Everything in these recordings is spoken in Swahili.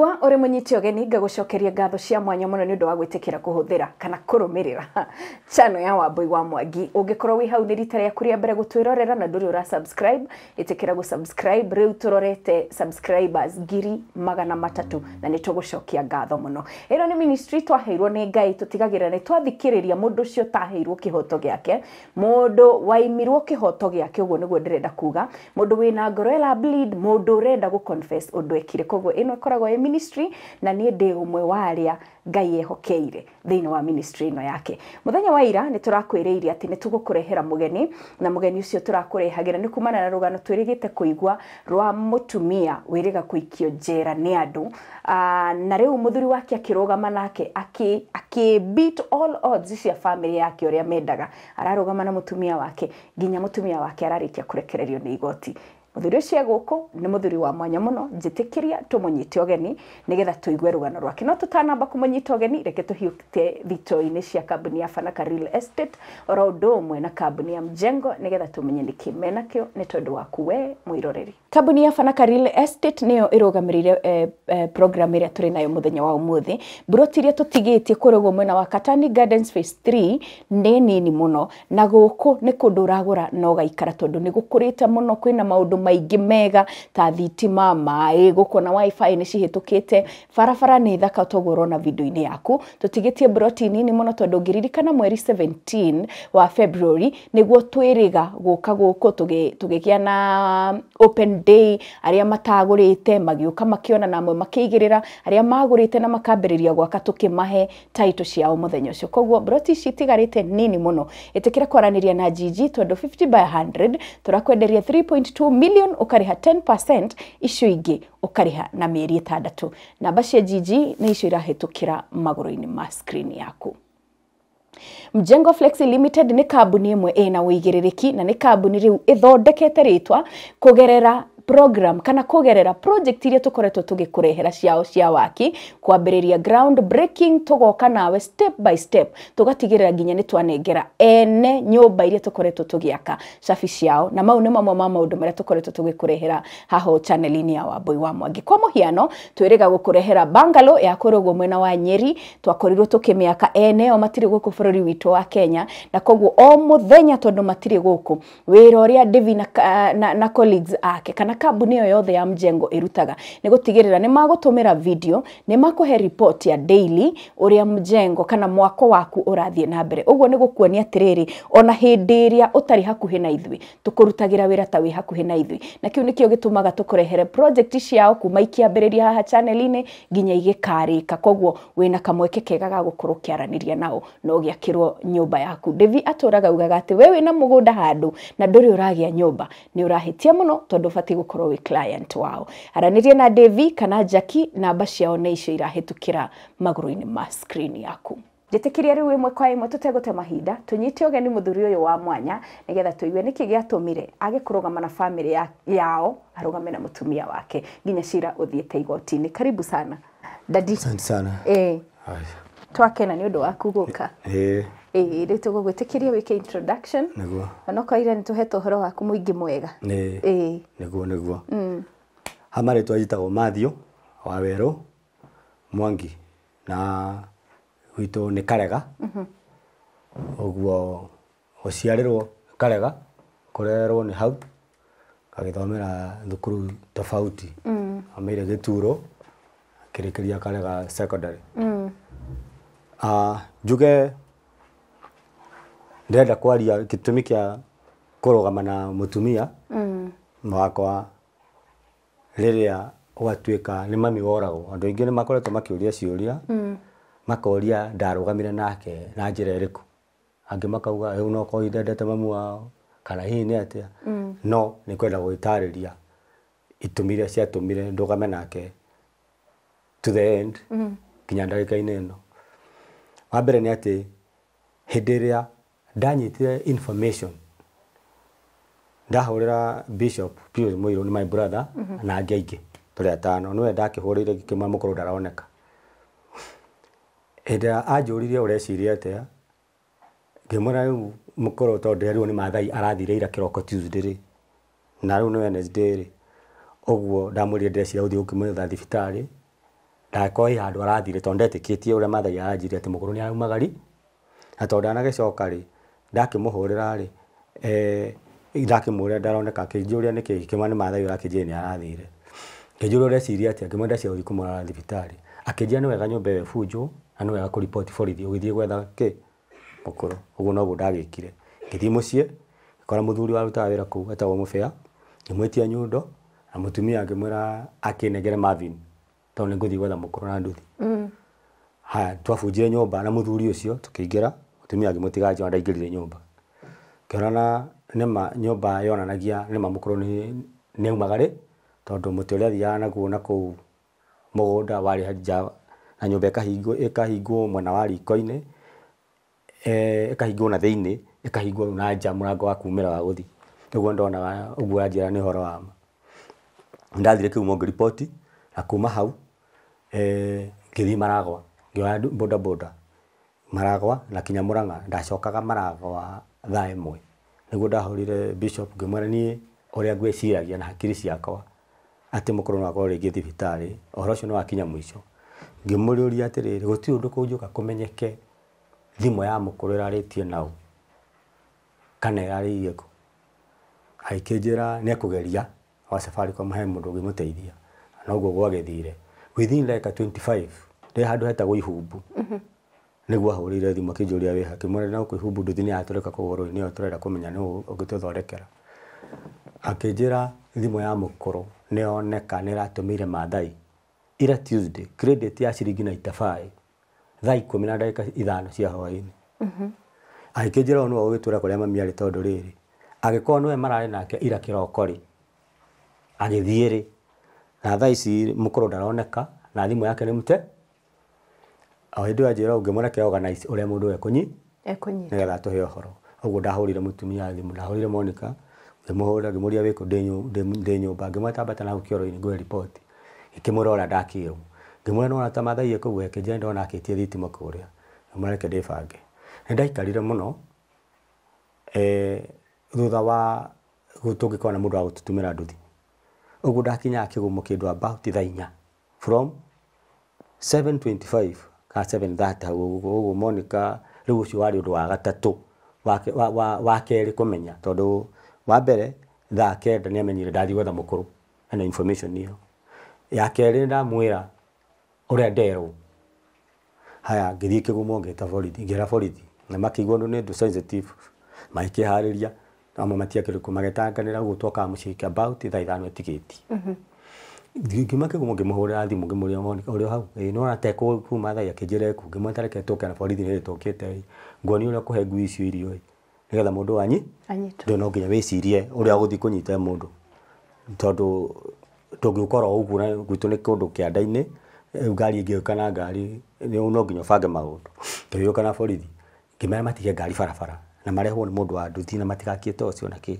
igwa ũrĩmũnyiti ũgeni ngagũcokeria ngatho cia mwanya mũno nĩ ũndũ wa gwĩtĩkĩra kũhũthĩra kana kũrũmĩrĩra chano ya wambui wa mwangi ũngĩkorwo wĩ hau nĩ rita rĩaku rĩa mbere gũtwĩrorera na ndũrĩ ura subscribe ĩtĩkĩra gũ subscribe rĩu tũrorete subscribers ngiri magana matatu na nĩ tũgũcokia ngatho mũno ĩno ni ministry twaheirwo nĩ ngai tũtigagĩrĩra nĩ twathikĩrĩria mũndũ ũcio taheirwo kĩhoto gĩake mũndũ waimirwo kĩhoto gĩake ũguo nĩguo ndĩrenda kuga mũndũ wĩna ngoro ela bleed mũndũ ũrenda gũ confess ũndũ ekire koguo ĩno ĩkoragwo ĩ ministry na nie ndä umwe waria wa arä a ngai ehokeire thä wa ministry ä no yake muthenya wa ira nä tå rakwä rä ire atä na mugeni ucio turakurehagira ni kumana na rugano twirigite kuigwa rwa mutumia tumia kuikio jera ni kå ikio ah, na rä u må thuri wake akä rå gama nake akä cia bamä yake å rä a mendaga ararå gama na mutumia wake nginya mutumia wake ararikia kurekererio ni igoti muthuri ucio eguku ni muthuri wa mwanya muno njitikiria tumunyite ogeni nigetha tuigwe rugano rwake no tutanamba kumunyita ogeni reke tuhiukite thito-ini cia kambuni ya fanaka real estate oro undu umwe na kambuni ya mjengo nigetha tumenye niki menakio ni tondu waku we mwiroreri kambuni ya fanaka real estate niyo irugamirire eh, eh, program iria turi nayo muthenya wa umuthi brotiria iria tutigitie kurugwo mwena wa katani gardens phase 3 ni nini muno na guku ni kundu uragura na ugaikara tondu ni gukurite muno kwina maundu maingi mega ta thitima maĩ gũkona wifi nĩ cihetũkĩte barabara nĩ thaka toguo ũrona video-inĩ yaku tũtigĩtie mburoti nini mũno tondũ ngĩririkana mweri 17 wa February nĩguo twĩrĩga gũka gũkũ tũgĩgĩa na open day arĩa matagũrĩte magĩũka makiona na amwe makĩigĩrĩra arĩa magũrĩte na makambĩrĩria gwaka tũkĩmahe taitũ ciao mũthenya ũcio koguo mburoti ici itigarĩte nini mũno ĩtĩkĩra kwaranĩria na Gigi tondũ 50 by 100 tũrakwenderia 3.2 million million ukariha 10% icio ingä ukariha na mä eri ätandatå namba cia jiji na icio irahätå kä ra magå ma screen yaku Mjengo Flexi Limited ni kambuni ä mwe ä na wå na nä kambuni rä u ä thondekete rä program kana kogerera project iria tukoretwo tugikurehera ciao cia waki kwambiriria ground breaking tugoka nawe step by step tugatigirira nginya ni twanengera ene nyumba iria tukoretwo tugiaka cabi ciao na mau ni mamwe ma maundu maria tukoretwo tugikurehera haho chanelini ya wambui wa mwangi kwa muhiano twiriga gukurehera bangalo ya kurugwo mwena wa nyeri twakorirwo tukimiaka o matiri guku bururi witu wa kenya na koguo o muthenya tondu matiri guku wira uria divi na, na, na colleagues ake kana kambuni ĩyo yothe ya mjengo irutaga nĩ gũtigĩrĩra nĩ magũtũmĩra video nĩ makũhe report ya daily ũrĩa mjengo kana mwako waku urathie na mbere ũguo nĩ gũkuonia atĩrĩrĩ ona hĩndĩ ĩrĩa ũtarĩ hakuhĩ na ithuĩ tũkũrutagĩra wĩra ta wĩ hakuhĩ na ithuĩ na kĩu nĩkĩo gĩtũmaga tũkũrehere project ciao kuma ikĩambĩrĩria haha chaneli-inĩ nginya igĩkarĩka koguo na kamweke kega ga gũkorwo ũkĩaranĩria nao na ũgĩakĩrwo nyũmba yaku ndĩvi atũraga ugaga atĩ we wĩna mũgũnda handũ na ndũrĩ ũragĩa nyũmba nĩ ũrahĩtia mũno tondũ ũbatiĩ gukorwo wi client wao aranirie na Devi kana jaki namba ciao ni icio irahitukira maguru-ini ma screen yaku njĩtĩkĩrie rĩu mwe kwa ĩmwe te mahinda tunyite ũgeni muthuri ũyũ wa mwanya nigetha tũigue niki giatumire age kũrũgama na bamĩrĩ ya, yao arũgame na mutumia wake nginya cira te igoti-inĩ karibu sana dadi sana eh twakena ni ũndũ waku gũka e ä rä tå gå gwä tä kä ria wä ke nä nä tå heta å horo waku må ingä mwega nä guo nä guo mm. hamarä marä njitagwo mathiå wa werå mwangi na gwitå nä karega å mm-hmm. guo å ciarä rwo karega kå rerwo nä hau ngagä thomera thukuru tofauti mm. amä gä turå akä rä kä ria karega mm. ah, njuge ndirenda kwaria gĩtũmi kĩa kũrũgama na mutumia mm. wakwa rĩrĩa gwatuĩka ni mami woragwo andũ aingĩ ni makoretwo makiuria ciuria mm. makoria ndarũgamire nake na njira iriku angĩ makauga rĩu no korwo ndendete mami wao kana hihi ni atia mm. no nĩ kwenda gwĩtarĩria itumire iria ciatũmire nake to the end mm. nginya mm. ndagĩka-inĩ ĩno ni mbere nĩ atĩ ndanyitire information ndahurira bishop Pius Muiru ni my brother mm -hmm. na angĩ aingĩ tũrĩ atano nĩwe ndakĩhũrĩire gĩkĩmwe mũkũrũ ndaroneka hĩndĩ ĩrĩa anjũririe ũreciria atĩa ngĩmwĩra rĩu mũkũrũ tondũ ndĩrerirwo nĩ maathai arathire ira kĩroko Tuesday rĩ na rĩu nĩ Wednesday rĩ ũguo ndamwĩrire ndĩreciria gũthiĩ gũkĩmwetha thibitarĩ ndakorwo ĩ handũ arathire tondũ ndetĩkĩtie ũrĩa maathai aranjĩrire atĩ mũkũrũ nĩ araumagari na tondũ ndanagĩcoka rĩ ndakimuhurira ri eh ndakimwira ndaroneka kinjuria nä kä kimani mathaio rakinjia nä arathire ngĩnjũrwo ũreciria atĩa ngĩmwenda cia ũriku mũrara thibitarĩ akĩnjia nĩ wega nyũmba ĩyo ĩbunjwo na nĩ wega kũripoti borithi ũgĩthiĩ gwetha kĩ mũkũrũ ũguo noguo ndagĩkire ngĩthiĩ mũciĩ ngĩkora mũthuri warutaga wĩra kũu etagwo mũbĩa ngĩmwĩtia nyundo na mũtumia ngĩmwĩra akĩnengere Marvin tondũ nĩ ngũthiĩ gwetha mũkũrũ na nduthi mm. haya twabunjire nyũmba na mũthuri ũcio tũkĩingĩra tumia agimutigaji wanda ingirire nyumba ngĩonana nĩma nyũmba yonanagia nema mukuru ni aumagarĩ tondũ mũtĩ ũrĩa thiaga naguo na kũu mugunda warĩ nja na nyũmba ĩkahingwo ĩkahingwo mwena wa riko-inĩ e, ĩkahingwo na thĩinĩ ĩkahingwo na nja murango wa kumĩra wa guthi nĩguo ndona ũguo anjĩra nĩ ũhoro wa ma ndathire kĩu mo ngĩriboti na kuma hau e, ngĩthiĩ Maragwa boda boda maragwa na kinya muranga ndacokaga maragwa thaa imwe niguo ndahurire bishop ngimwira nie uria ngwiciragia na hakiri ciakwa ati mukuru korå nä wakorwo thibitari ngä thibitarä å cio nä wakinya må ico ngä må rä å ria atä rä rä gå ya mukuru iraritie rå kana ä rarä irie kå agäkä wa safari kwa mahe mundu ndå å gä må noguo gwagä within like a 25 rä handå hetagwo ihumbu niguo ahurire thimu akinjuria wi haki mwari no kwihumbu nduthi ni yaturika kuguru ni turenda kumenya ni ugituthondekera akinjira thimu ya mukuru ni oneka ni ratumire madai ira tuesday credit ya ciringi na itabai thaa ikumi na ndagika ithano cia hwaini mm-hmm. agĩkĩnjĩra nũwe ũgĩtũra kũrĩa mami arĩ tondũ rĩrĩ agĩkorwo nĩwe mararĩ nake ira kĩroko rĩ agĩthiĩ rĩ na thaa ici mũkũrũ ndaroneka na thimũ yake nĩ mũte o hä ndä ä yo anjä ra å ngä mona kä å rä a horo koguo ndahå rire må tumia thimå ndahå rire monika ngä må hå ra ngä må ria wä kå ndä nyå mba ngä mwatambata ripoti gä kä må rora ndakä rwo ngä må ra nona ta mathaie kå guo ekä njä ndona akä tie thitima kå rä e, thutha wa tå korwo na må ndå wa gå tå tumä ra nduthi å guo ndakinyaga kä gumo kä ndå from 725 ka 7 gumonika rä u å cio warä å ndå wa gatatu wa kerä kå menya tondå wa mbere thaa kenda nä amenyire ndathiä gwetha mukuru kå ena information ä ya kerä nä ndamwä ra å rä nderwo haya ngä thiä kä gumo ngä borithi ngä ra borithi na makä no nä ndu sensitive kä harä ria amwe matiakä rä kå magätanganä ra å guo twokaga må ciä thaa ithano ä tigä tie mm-hmm ngimake gå må ngä må hå rä ra thimå ngä må rä å rä o hau ä no atekå kuma thai akä njä ku ngä mwatareke tå kana borithi nä rä tåkä te nguoni ngui icio irio ä getha må ndå wanyi ndå no nginya wä cirie å rä a gå thiä kå nyite må ndå tondå tå ngä å ngari ä no nginya å bange maå ndå tå matige ngari barabara na marehwo nä må wa nduthi na matigakiä te na kä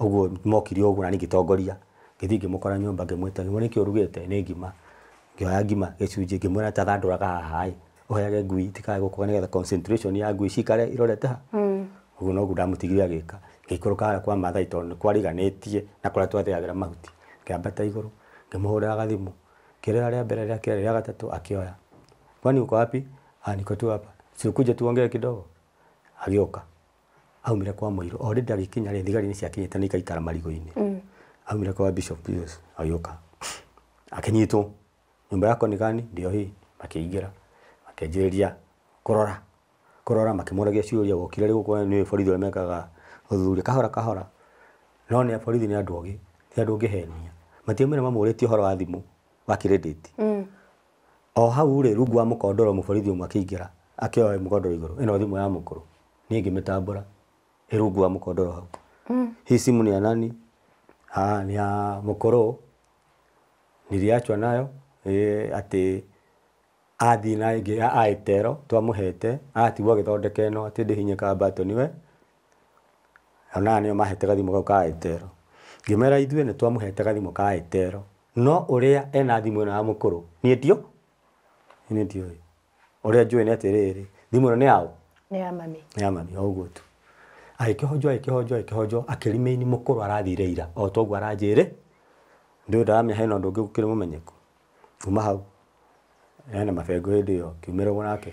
å guo mokire na nä ngä tongoria ngithi ngimukora nyumba ngimwita ngimwona kä urugä nä ngima ngioya ngima gä cunjä ngä mwä ra tathandåraga ngui tikae gå kåga nä ya ngui cikare irorete ha å noguo ndamå tigire agä ka kwa mathai tondå nä na kå rä a mahuti ngä ambata igå rå ngä må a mbere rä a kä rä rä kwani uko wapi niko tu hapa sikuja tuongee kidogo agä aumire kwa må irå orä ndagä kinya thigari nä ciakinyä te ikaikara marigå-inä mm au nilikuwa Bishop Pius Ayoka akinyito nyumba yako ni gani ndio hii makiingira korora kũrora kũrora makĩmũragia ciũria wokire rĩ kwa ni borithi ameka ga ũthuthuria kahora kahora no nĩ borithi ni andũ ogi ti andũ ũngĩhenia matiaumĩra mamũrĩtie ũhoro wa thimu wa credit mm o hau rĩ rungu wa mũkondoro mu ũmwe akĩingĩra akĩoya mũkondoro igũrũ ĩno thimu ya mũkũrũ niĩ ngĩmĩtambũra ĩ rungu wa mukondoro hau mm hi simu ni anani ha, ni ya mukoro niliachwa nayo e, ati athi na ingi aetero twamuhete atigwo agithondeka no ati ndihinyĩka mbato niwe ona nĩo mahete gathimũ kau ka aetero ni ithuĩ nĩ twamuhete gathimũ ka aitero no ũrĩa ena thimũ ĩno ya mũkũrũ niĩ ndio ni ndiũĩ ũrĩa njũĩ ni atĩrĩrĩ thimũ ĩno nĩ yaũ nĩ ya mami ni ya mami o agĩkĩhonjwo agĩkĩhonjwo agĩkĩhonjwo akĩrimeini mũkũrũ arathire ira o toguo aranjĩre ndũĩ ndaramenya hena ũndũ ũngĩ gũkĩrĩ mũmenyeku kuma hau hena mabengo hĩndĩ ĩyo kiumĩrwo nake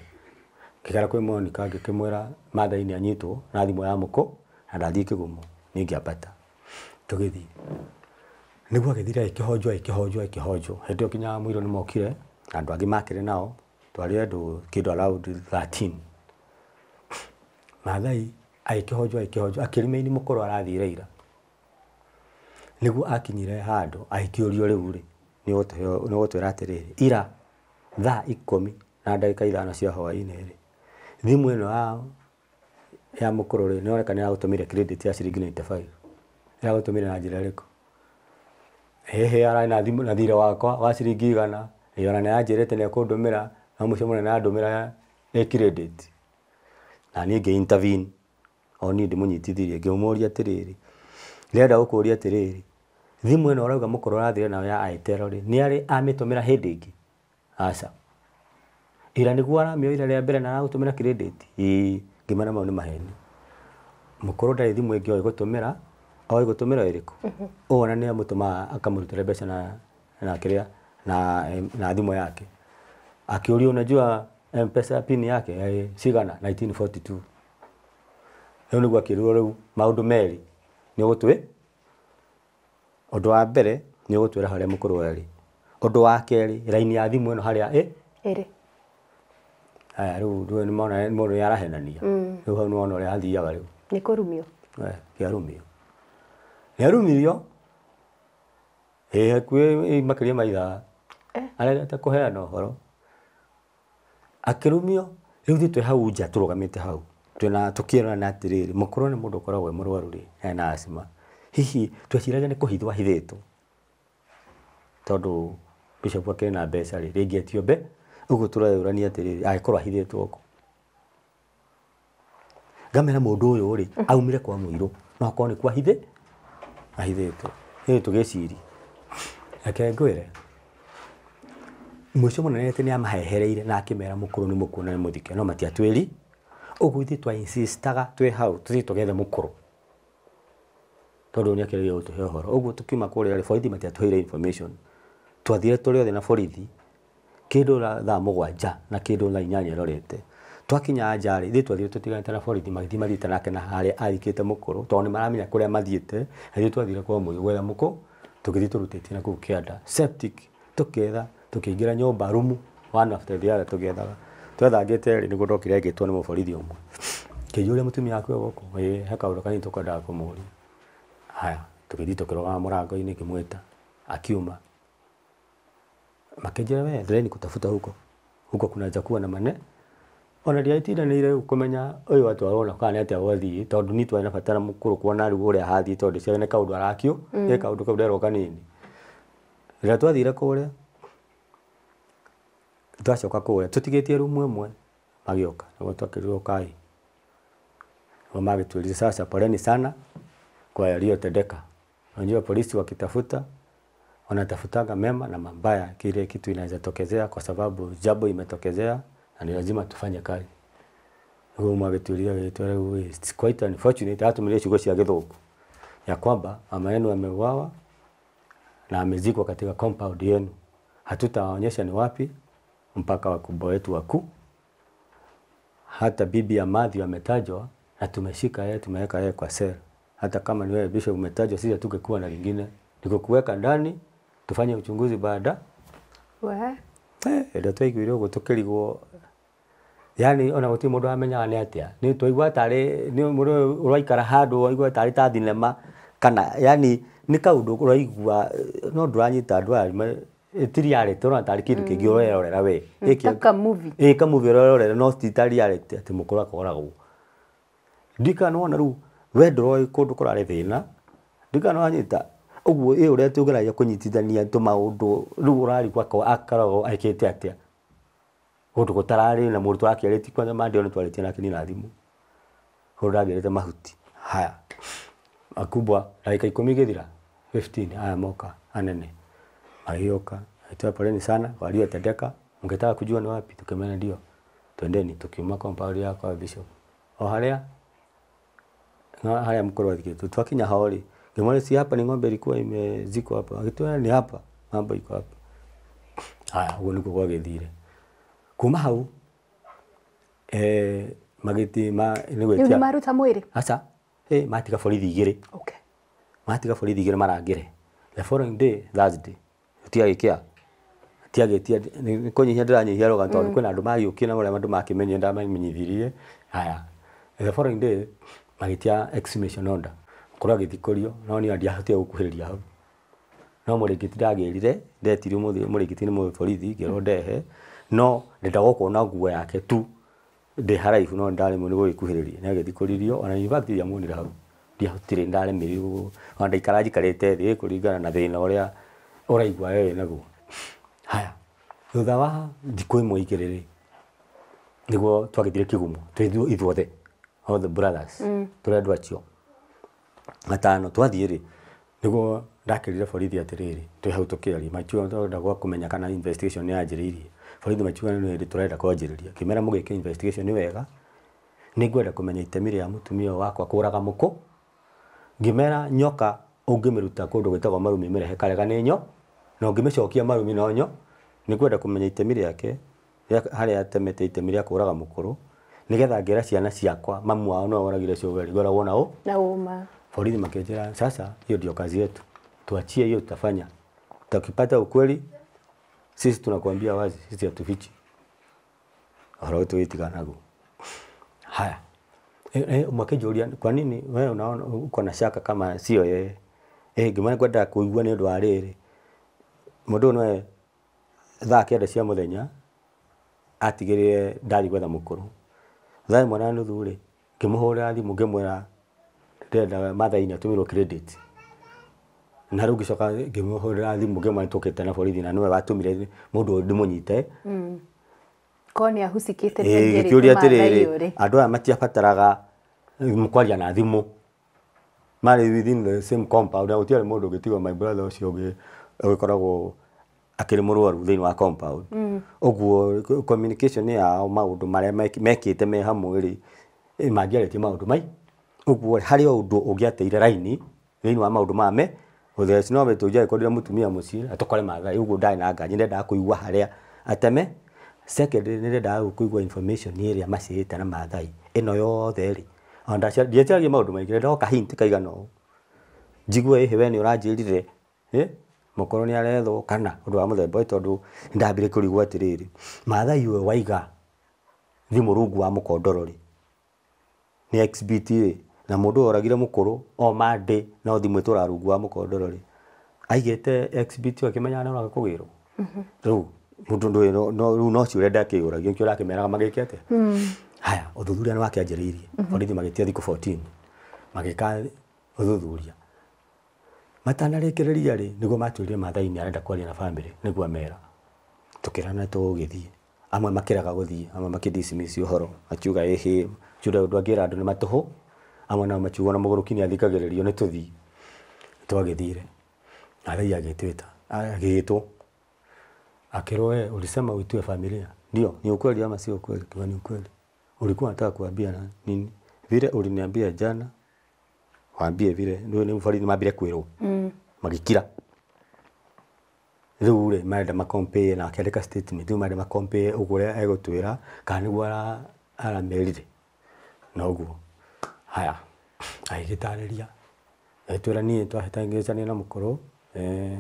ngĩgera kwĩ monika ngĩkĩmwĩra mathai nĩ anyitwo na thimũ ya mũkũ na ndathiĩ kĩgumo niĩ ngĩambata tũgĩthiĩ nĩguo agĩthire agĩkĩhonjwo agĩkĩhonjwo agĩkĩhonjwo hĩndĩ ĩyo nginya mũirũ nĩ mokire na andũ angĩ makĩrĩ nao twarĩ andũ kĩndũ around 13 mathai agĩkĩhonjwo agĩkĩhonjwo akĩrĩmĩini mũkũrũ arathire ira nĩguo akinyire handũ agĩkĩũrio rĩu rĩ nĩũgũtwĩra atĩrĩrĩ ira thaa ikũmi na ndagĩka ithano cia hwaĩ-inĩ rĩ no ĩno ya ya mũkũrũ rĩ nĩoneka nĩragũtũmire credit ya ciringi ninety five ĩragũtũmire na njĩra ĩrĩkũ ĩhĩ ararĩ na thimũ na thirĩ wakwa wa ciringi igana ĩ ona nĩanjĩrĩte nĩekũndũmĩra no mũico mũnene andũmĩra ĩ credit na niĩ ngĩ intervene o niä ndä må nyitithirie ngä må moria atä rä rä ndärenda gå kå ria atä rä rä thimå ä no å rauga må korwo ũrathire nayo ya aitero rä nä arä amä tå mä ra hä ndä ingä aca ira nä guo aramä oira rä a mbere na aragå tå mä ra kirendäti ä ngä mana mau nä maheni må korwo ndarä thimå ä ngä oä gå tå mä ra oä gå tå mä ra ä rä mm-hmm. kå å ona nä amå tå ma akamå rutare mbeca na kä rä a na thimå yake akä å ria unajua mpesa pin yake eh, cigana 1942 riu niguo akirwo riu maundu meri ni ugutwi undu wa mbere ni ugutwira haria mukuru å ndå wa keri raini ya thimu ino haria i iri aya riu riu ni mona mundu ni arahenania mm. riu hau ni wona uria athiaga riu ni kurumio kiarumio ni arumirio ä hakuä makä ria maitha aregete kå heana å horo akä rumio rä u thiä twä hau nja tå rå gamä te hau twina tukiona e na atiriri mukuru ni mundu ukoragwo murwaru ri ena asima hihi tweciraga ni kuhithwa hithitwo tondu bishop wake na besa ri ringi etiombe uguo tureyurania atiriri agikorwo ahithitwo oko gamera mundu uyu ri aumire kwa muiru no akorwo ni kwa hithi ahithitwo hihi tugeciri ake ngwire mwico munene ti ni amahehereire na akimera mukuru ni mukuona ni muthike no matiatwiri uguo ithuĩ twa insistaga twĩ hau tũthiĩ tũgethe mũkũrũ tondå nä akä gå he horo å guo tå kiuma kå matia a information twathire tå rä othe na borithi kä la thaa må gwanja na kä la thaa inyanya rorete twakinya njarä ithuä twathire tå tiganite na borithi magäthiä mathiäte nake na harä a arikä te må kå rå tondå nä maramenya kå rä a mathiäte na twathire kwa må gwetha må kå tå gä na kå u kä anda tå nyomba rumu one after the other mba twethangite ri niguo ndokire ngitwo ni muborithi umwe nginya mutumia akwe goko ä he kaå ndå kanini tå må ria haya tå gä thiä tå kä må rango-inä ngä mwä akiuma makä we ndäreni kå tabuta huko huko kuna jakuwa na mane ona ndiaitindanä kå menya å yå atwarwo na kana nä atä a ni twarä na batara kuona rä u å rä a hathiä tondå ciarä na kaå ndå arakiå ä ndå kau kanini rä rä a twathire kå rä twacoka kå tutigetie rumu mwe magioka niguo twakirirwo kai o magitwirire sasa poleni sana kwa yaliyotendeka unajua polisi wakitafuta wanatafutaga mema na mabaya kile kitu inaweza tokezea kwa sababu jambo imetokezea na ni lazima tufanye kazi huo tulia wetu it's quite unfortunate hata mlio chugo cha githuku ya kwamba mama yenu ameuawa na amezikwa katika compound yenu hatutaonyesha ni wapi mpaka wakubwa wetu wakuu. Hata bibi ya Mathew ametajwa na tumeshika yeye, tumeweka yeye kwa sera. Hata kama ni wewe bishop umetajwa, sisi hatukekuwa na lingine, niko kuweka ndani tufanye uchunguzi baada we eh ndio twaiguirwo gutukirigwo yani ona guti mundu amenyaga ni atia ni twaigua tari ni mundu uraikara handu waigua tari ta thinema kana yani ni kaundu uraigua no nduranyita andu aya tiri yarete ona kä kindu kingi urerorera we ika movie ika movie urerorera no ti tari yarete ati mukuru akoragwo ndikana wona riu we nduroi kundu kurari thina ndikana wanyita uguo i uria tugeragia kunyitithania tu maundu riu urari gwako akoragwo aikite atia kundu gutarari na murutwo wake ariti kwanza mandi ona twaritie nake ni na thimu kundu ndagirite mahuti haya akubwa ndagika ikumi githira 15 haya moka anene Alioka aitoa poleni sana waliotendeka, Ungetaka kujua ni wapi? Tukemena ndio, twendeni tukiuma kwa kompauli yako bishop Ohalea. na haya mkoro wake wathike twakinya haori ngimwone si hapa ni ng'ombe ilikuwa imezikwa hapa, akitoa ni hapa, mambo iko hapa. Haya, huko uguo kwa gedire. kuma hau eh, magiti ma Ni maruta mwiri acha eh, matika borithi igire. okay, Matika matiga igire mara marangire the following day Thursday tiagä tiagä kå nyihia ndä ranyihia rå roga tondå mm. kwä na andå magä å kie na marä a andå ndamenyithirie haya the following day magä exhumation order korwo agä no ni ndiahotire gå kuhä hau no må rä ngä ti ndagä rire ndetirio må rä ngä ti nä må borithi ngä rwo ndehe no ndendaga kuona nguo yake tu ndä haraihu no ndaremwo nä gå gä kuhä rä ria nä agä thikå ririo ona ndiamuonire hau ndiahotire ndaremirwo ona ndaikara njikarä thi kuringana na thina na ũraigua wewe naguo haya thutha wa thikå ĩmwe igĩrĩ rĩ nĩguo twagethire kĩgumo twĩ ithuothe all the brothers mm. tũrĩ andũ acio gatano twathiĩ rĩ nĩguo ndakĩrire borithi atĩrĩrĩ twĩ hau tũkĩaria makiuga tũrenda gwa kũmenya kana investigation nĩ yanjĩrĩirie borithi makiuga nĩ hĩndĩ tũrenda kwanjĩrĩria kĩmera mũgĩke investigation ni wega nĩngwenda kũmenya itemi rĩa mũtumia ũyũ wakwa kũraga mũkũ ngĩmera nyoka ũngĩmĩruta kũndũ gwĩtagwo marumi mĩrehe karega nĩ nyo na ngĩmĩcokia marumi na onyo nĩ kwenda kũmenya itemi rĩake harĩa atemete itemi rĩa kũraga mũkũrũ nĩgetha ngĩra ciana ciakwa mamu wao no oragire cũgari gora wona ũ na uma borithi makĩnjĩra sasa hiyo ndio kazi yetu tuachie hiyo tutafanya tukipata ukweli sisi tunakuambia wazi sisi hatufichi horo tuitiganagu haya e, eh, e, eh, mwakijuria kwa nini wewe unaona uko na shaka kama sio yeye eh ngimana kwenda kuigua nĩ ũndũ wa rĩrĩ mundu noe thaa kenda cia muthenya atigirire ndari gwetha mukuru thaa imwe na nuthu ri ngimuhurira thimu ngimwira ndirenda mathaini atumirwo credit na rä u ngä coka ngä må hå rä ra thimå ngä mwanä tå kä te na borithi na nä watåmire må ndå ndä må nyite gä kä å ria atä rä rä andå aya matiabataraga kwaria na thimå marä within the same gå tiarä må ndå å gä tigwo my brother å cio ũgĩkoragwo akiri murwaru thĩinĩ wa compound oguo mm. communication yao maũndũ marĩa mekĩte me hamwe ri rĩ ti maũndũ mai oguo hari o ũndũ ũngĩateire raini thĩinĩ wa maũndũ mame gũtheci no kodira mutumia mũciĩ atokore maga ũguo dai na ngari nĩndendaga kuigwa haria ateme secondary nĩndendaga kuigwa information ni ĩrĩa macĩĩte na mathaĩ ĩno yothe rĩ ona ndiacaragia maũndũ maingĩ ndendaga o kahint kaigana ũũ njigue ĩhĩ we nĩ eh mukoro ni arethwo kana undu wa muthemba tondu ndambire kurigwa atiriri mathai we waiga thi murungu wa mukondorori ni xbt na mundu oragire mukuru o mande no thimwe turarungu wa mukondorori aigete xbt akimenya na uraga kugirwo mm-hmm. ru mundu ndu no no no cio urenda akiuragie kio urakimeraga magike atia mm. haya uthuthuria ni wake wakianjiriirie mm-hmm. borithi magitia thiku 14 magika uthuthuria matanarekereria ri nĩguo maturire mathai nĩ arenda kwaria na family nĩguo amera tũkĩrana tũgũgĩthiĩ amwe makiraga gũthiĩ amwe makĩdismiss uhoro akiuga ehe ciuda ndu angĩra ndu ni matũhũ amwe na makiuga ona mũgũrũki nĩ athikagĩrĩrio nĩ tũthi twagĩthire athai agĩtwĩta agĩtwo akĩrwo we ulisema uitue familia ndio ni ukweli ama sio ukweli kiwa ni ukweli ulikuwa unataka kuambia nini vile uliniambia jana wambie vile ndio ni mfari ni mabire kwero mm. magikira riu rä marenda makompe na kaleka statement rä marenda makompä å guo rä a egåtwä ra kana nä guo aramerire noguo haya agä tarä ria twä ra niä ni na mukoro eh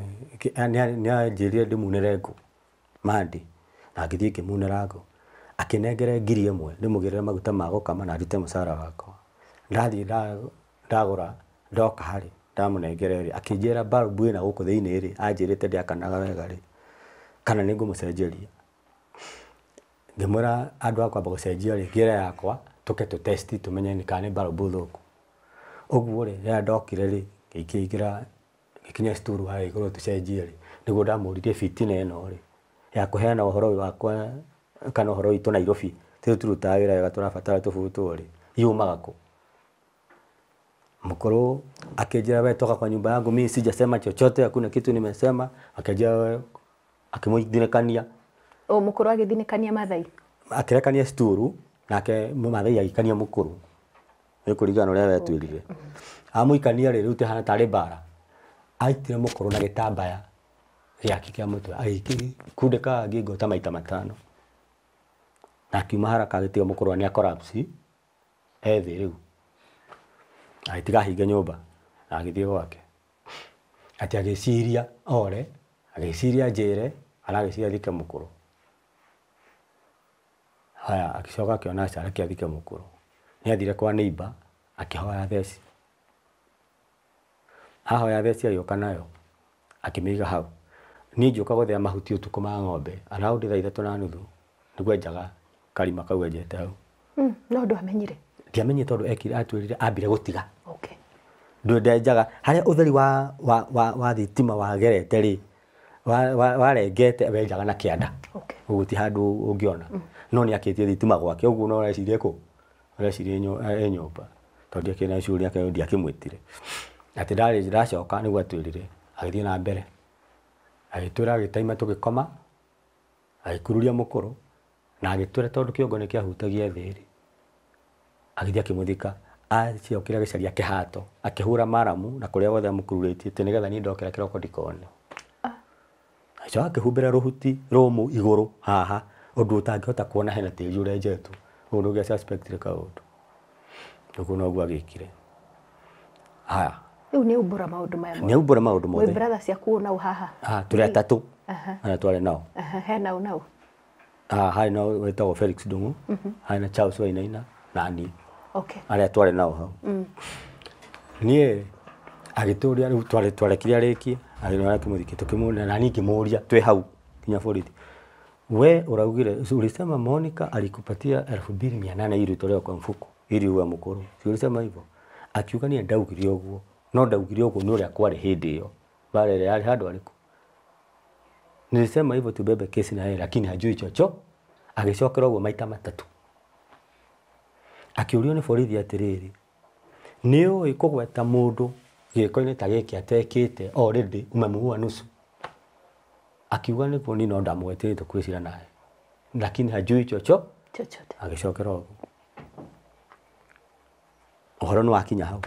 ni ni rire ndä munere ngå na githie thiä ngä munera ngå akä ngiri ä mwe maguta magå kama na ndute må cara wakwa ndathiä ndagora ndoka hari ndamunengera rĩ akĩnjĩra balbu ĩna gũkũ thĩinĩ rĩ anjĩrĩte ndĩakanaga wega rĩ kana nĩ ngũmũcenjeria ngĩmwĩra andũ akwamba gũcenjia rĩ ngĩra yakwa tũke tũtesti tũmenye nĩ kana nĩ balbu thũku ũguo rĩ rĩrĩa ndokire rĩ ngĩikĩingĩra ngĩkinya sturu harĩa igũrũ tũcenjie rĩ nĩguo ndamũririe fitina ĩno rĩ ya kũheana ũhoro wakwa kana ũhoro witũ Nairobi tũrĩa tũrutaga wĩra wega tũrabatara tũbutwo rĩ yumaga kũ mkuru akijia wewe toka kwa nyumba yangu, mimi sijasema chochote, hakuna kitu nimesema. Akijia wewe akimwidhinikania o mkuru agithinikania mathai akirekania situru nake mathai agikania mkuru ikuringana uria wetwirire amwikania rä rä u tihana tarä mbara aitire må korwo na gä tambaya gä ake kä a må twe agäkundä ka gigo tama maita matano na kimahara haraka mkuru ni akorapsi ethi nä agĩtiga hinge nyũmba na agĩthiĩ gwake atĩ agĩciria ore agĩciria njĩre kana agĩciria thike mũkũrũ haya agĩcoka akĩona aca reke athike mũkũrũ nĩ athire kwa neighbor akĩhoya theci hahoya theci agĩũka nayo akĩmĩiga hau niĩ ngĩũka gũthĩa mahuti ũtukũ ma ng'ombe araũndi thaa ithatũ na nuthu nĩguo enjaga karima kau enjete hau hmm, no ndwamenyire ndiamenyire tondũ ekire atwĩrire ambire gũtiga ndwenjaga harĩa ũtheri wa wa wa wa thitima wagerete rĩ warengete wa, wa wenjaga na anda okay. ũguo ti å ngä ona no nĩ akĩtie thitima gwake guo no ũreciria kũ ũreciria e nyũmba tondũ akĩrĩ na curi yake ndiakĩmwĩtire atĩ ndarĩ ndĩracoka nĩguo atwĩrire agĩthiĩ na mbere agĩtwĩra agĩtaima tũgĩkoma agĩkururia mũkũrũ na agĩtwĩra tondũ kĩongo nĩ kĩahutagia thĩ rĩ agĩthiĩ acio kira gicaria kihato akihura maramu na kuria gothe amukururitie nigetha ni ndokira kiroko ndikone ah. acio akihumbira ruhuti rumu iguru haha undu utangihota kuona hena tiri urenjetwo uyu nuguo aciaspektire kaundu uguo noguo agikire haya riu nä umbå maundu maya nä umbå ra maå ndå mothe bratha ciaku å nau haha tå rä atatå ana twarä nao hena å nau harä na wetagwo felix ndå ngå mhm. harä na charles wainaina naniä okay. aria tware nao hau mm. nie agituria riu tware tware kiria rikie aginora kimuthiki tukimuria na ni ngimuria twe hau kinya borithi we uraugire ulisema Monica alikupatia elfu mbili mia nane ili utolewe kwa mfuko ili uwe mkuru si ulisema hivyo akiuga nie ndaugire uguo no ndaugire uguo ni uria kwari hindi iyo bare ile yari handu ariku nilisema hivyo tubebe kesi na yeye lakini hajui chocho agicokera uguo maita matatu akiurio ni borithi atiriri ni ui kugweta mundu gikoini ta giki atekite already umemuua nusu akiuga niguo ni no ndamugwetirite kwicira nae lakini hajui chocho chochote agicokera uguo uhoro ni wakinya hau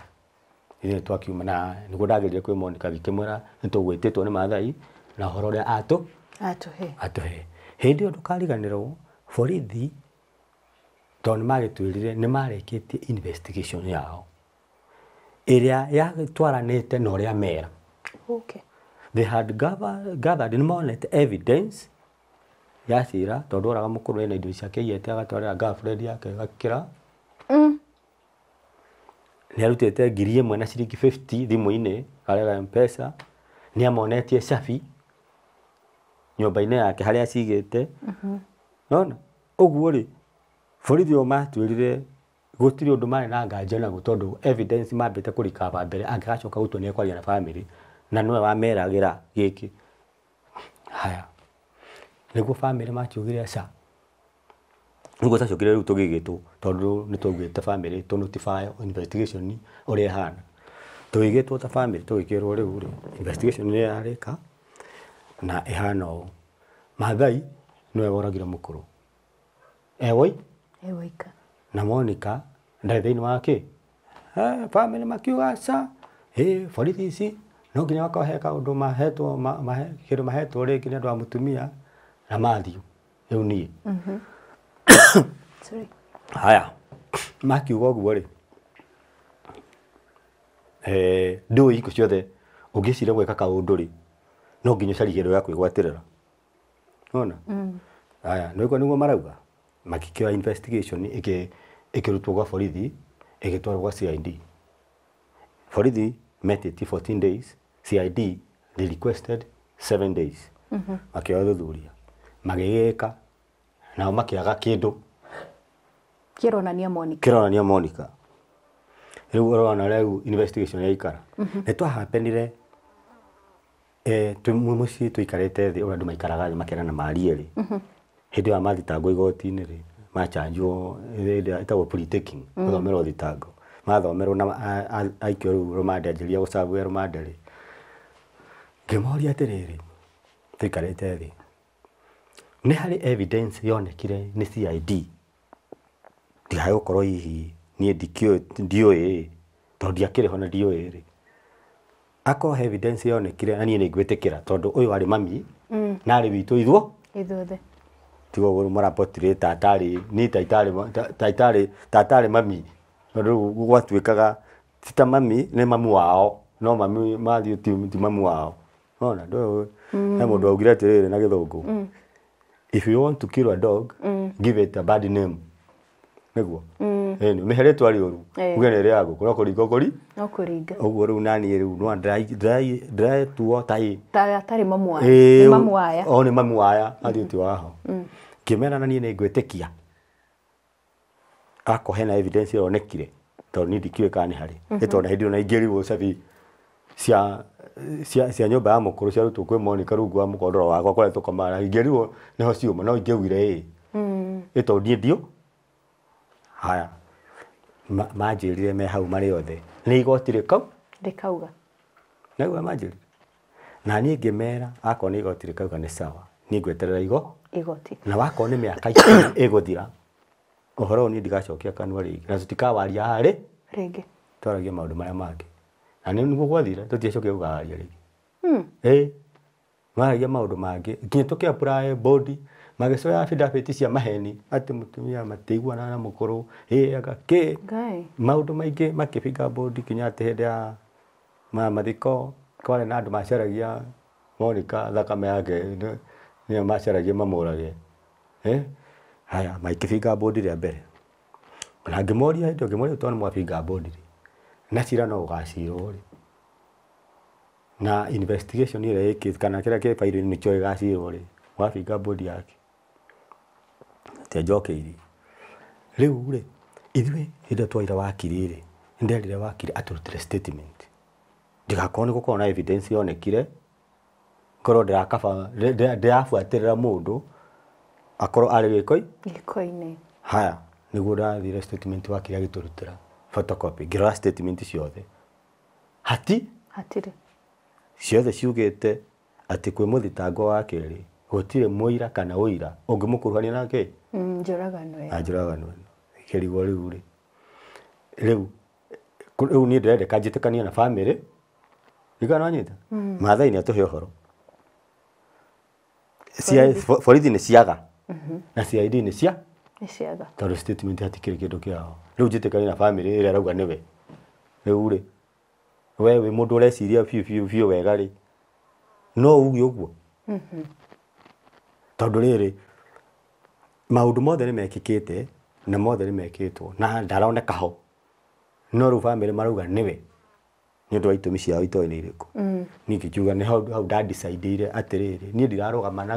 ithuĩ twakiuma na nĩguo ndagerire kwĩ Monica gĩkĩmwĩra nĩtũgwĩtĩtwo ni mathai na ũhoro ũrĩa atũ atũhe atũhe hĩndĩ ĩyo ndũkariganĩrwo borithi tondå nä magätwärire nä marä investigation yao ä rä a yatwaranä te na å rä a mera okay. they had gathered nä monete evidence ya cira tondå oraga må kå rå ena indo ciake iyete agatwarä girlfriend yake gakä ra mm. nä arutä te ngiri ä mwe na ciringi 50 thimå-inä arega mpesa nä amonetie cabi nyå mba-inä yake harä a cigä te mm-hmm. nona å guo rä borithi o matwirire gutiri undu mari na nganja na gutondu evidence mambite kurikava mbere angigacoka gutwo ni kwaria na family na niwe wameragira giki haya niguo family makiugire aca niguo taciukire riu tugigitwo tondu nitugwite family to notify investigation uria ihana tugigitwo ta family tugikirwo riu ri investigation ni yarika na ihana uu mathai niwe woragire mukuru ewoi na Monica ndarĩ wake. wa family makiuga aca ĩ borithi ici no nginya wakorwo he kaũndũ mahetwo kiru mahetwo rĩngĩ nĩ andũ a mũtumia na ni. Mhm. Sorry. haya makiuga ũguo rĩ ndũĩ hingo ciothe ũngĩcira gwĩka kaũndũ ri. no nginya ũcarie kĩndũ gĩa kwĩgwatĩrĩra nĩ wona mm. haya nĩguo nĩguo marauga makikioa investigation ikirutwo gwa borithi igitwarwo gwa CID borithi metĩtie 14 days CID they requested 7 days mhm. makioa thuthuria magĩgĩka nao makĩaga kĩndũ kĩronania Monica monica rĩu ũrona rĩu investigation yaikara mhm. nĩ twahapenire eh, twĩ mũciĩ tũikarĩte thi ũrĩa andũ maikaraga thĩ makerana maariĩ rĩ mhm hindi ya mathitango igoti-inä rä macanjwo itagwo mm. guthomerwo thitango mathomerwo na aikio rä u rumande anjä ria gå caguä rumande rä ngä moria atä rä rä tå ikarä thä nä harä yonekire nä cid ndigaä gå korwo hihi niä ndiå tondå ndiakä rä ho na ndiå rä akorwo yonekire na niä nä ngwä tä kä ra tondå å yå arä mami mm. narä witå ithuothe tigo potire tatari ni nä taitarä tatari mami tondå watu kaga tita mami ne mamu wao no mami mali ti, ti mamu wao ona ndo yå mm. he må ndå augire na githungu mm. if you want to kill a dog mm. give it a bad name nä mm ni mehere twari uru eh. kugene ri ago kuna kuringa kuri no kuringa uguo riu nani riu no ah, dry dry dry tuo tai ta tari mamwa eh, ni ya o oh, ni ya athi mm-hmm. ti waho mm. kimera na nie ni ngwitikia ako hena evidence yonekire tondå nä ndikiä kana nä harä ä tondå hä ndä ä na ingä rirwo cabi cia nyå mba ya må kå rå ciarutwo kwä monika rungu wa må kondoro wakwa kwa rä tå komara ingä rirwo nä ho ciuma no ingä ugire ä ä mm. tondå ndiä ndiå haya manjirire me hau mari othe ni ri kau na naigua manjirire na ni ngĩmera akorwo ni igoti kauga ni sawa ni ngweterera igo igoti na wako ni miaka igothira ĩgũthira ni ũyũ kanwa ndigacokia kanua tutika na ya ri ringi twaragia maundu marĩa mangi na nĩ nĩguo gwathire tũtiacokia gũkawaria rĩngĩ hmm. ĩĩ waragia maundu mangi nginya tukia apply body magĩcoya bidabĩti cia maheni ati mutumia matiiguana na mũkũrũ ĩaga kĩ maũndũ maingĩ makĩbinga mbũndi kinya atĩ hĩndĩ ya mathiko kwarĩ na andũ maceragia monika thakame yake nĩyo mamurage mamũrage haya makifiga mbũndi ya mbere na ngĩmoria hĩndĩ ngĩmoria tondũ mwabinga mbũndi na cira no ũgacirwo rĩ na investigation ile ĩkĩte kana kĩrĩa kĩ fairo-inĩ nĩkĩo ĩgacirwo rĩ mwabinga yake tenjokeiri riu ri ithui hindi twaira wakiri ri nderire wakiri aturutire statement ndigakorwo ni gukorwo na evidence yonekire ngorwo ndirakaba ndirabuatirira mundu akorwo ari gikoi gikoi-ini haya niguo ndathire statement wakiri agiturutira photocopy ngirora statement ciothe hati hatirĩ ciothe ciugĩte atĩ kwĩ mũthitango wa kerĩ gũtirĩ mũira kana ũira ũngĩmũkuruhania nake Mm, njuragano mm. mm-hmm. ya njuragano ikirigwo u niä ndä rendeka njä tä kania na bamä rä family rigano anyita mathai he å horo borithi nä ciaga na cid nä cia tondå rä kä ndå kä ao rä u njä tä kania na bamä rä ä rä a rauga nä we rä u rä we wä må ndå å reciria biå biå wega rä no uge å guo mm-hmm. tondå rä rä maundu mothe ni mekikite na mothe ni mekitwo na ndarone kaho no ru family bamä rä marauga nĩwe nä å ndå wa itå ni ciao itoä nä irä kå niä ngä nä hau ndandicaideire atä rä rä niä ndirarå na ni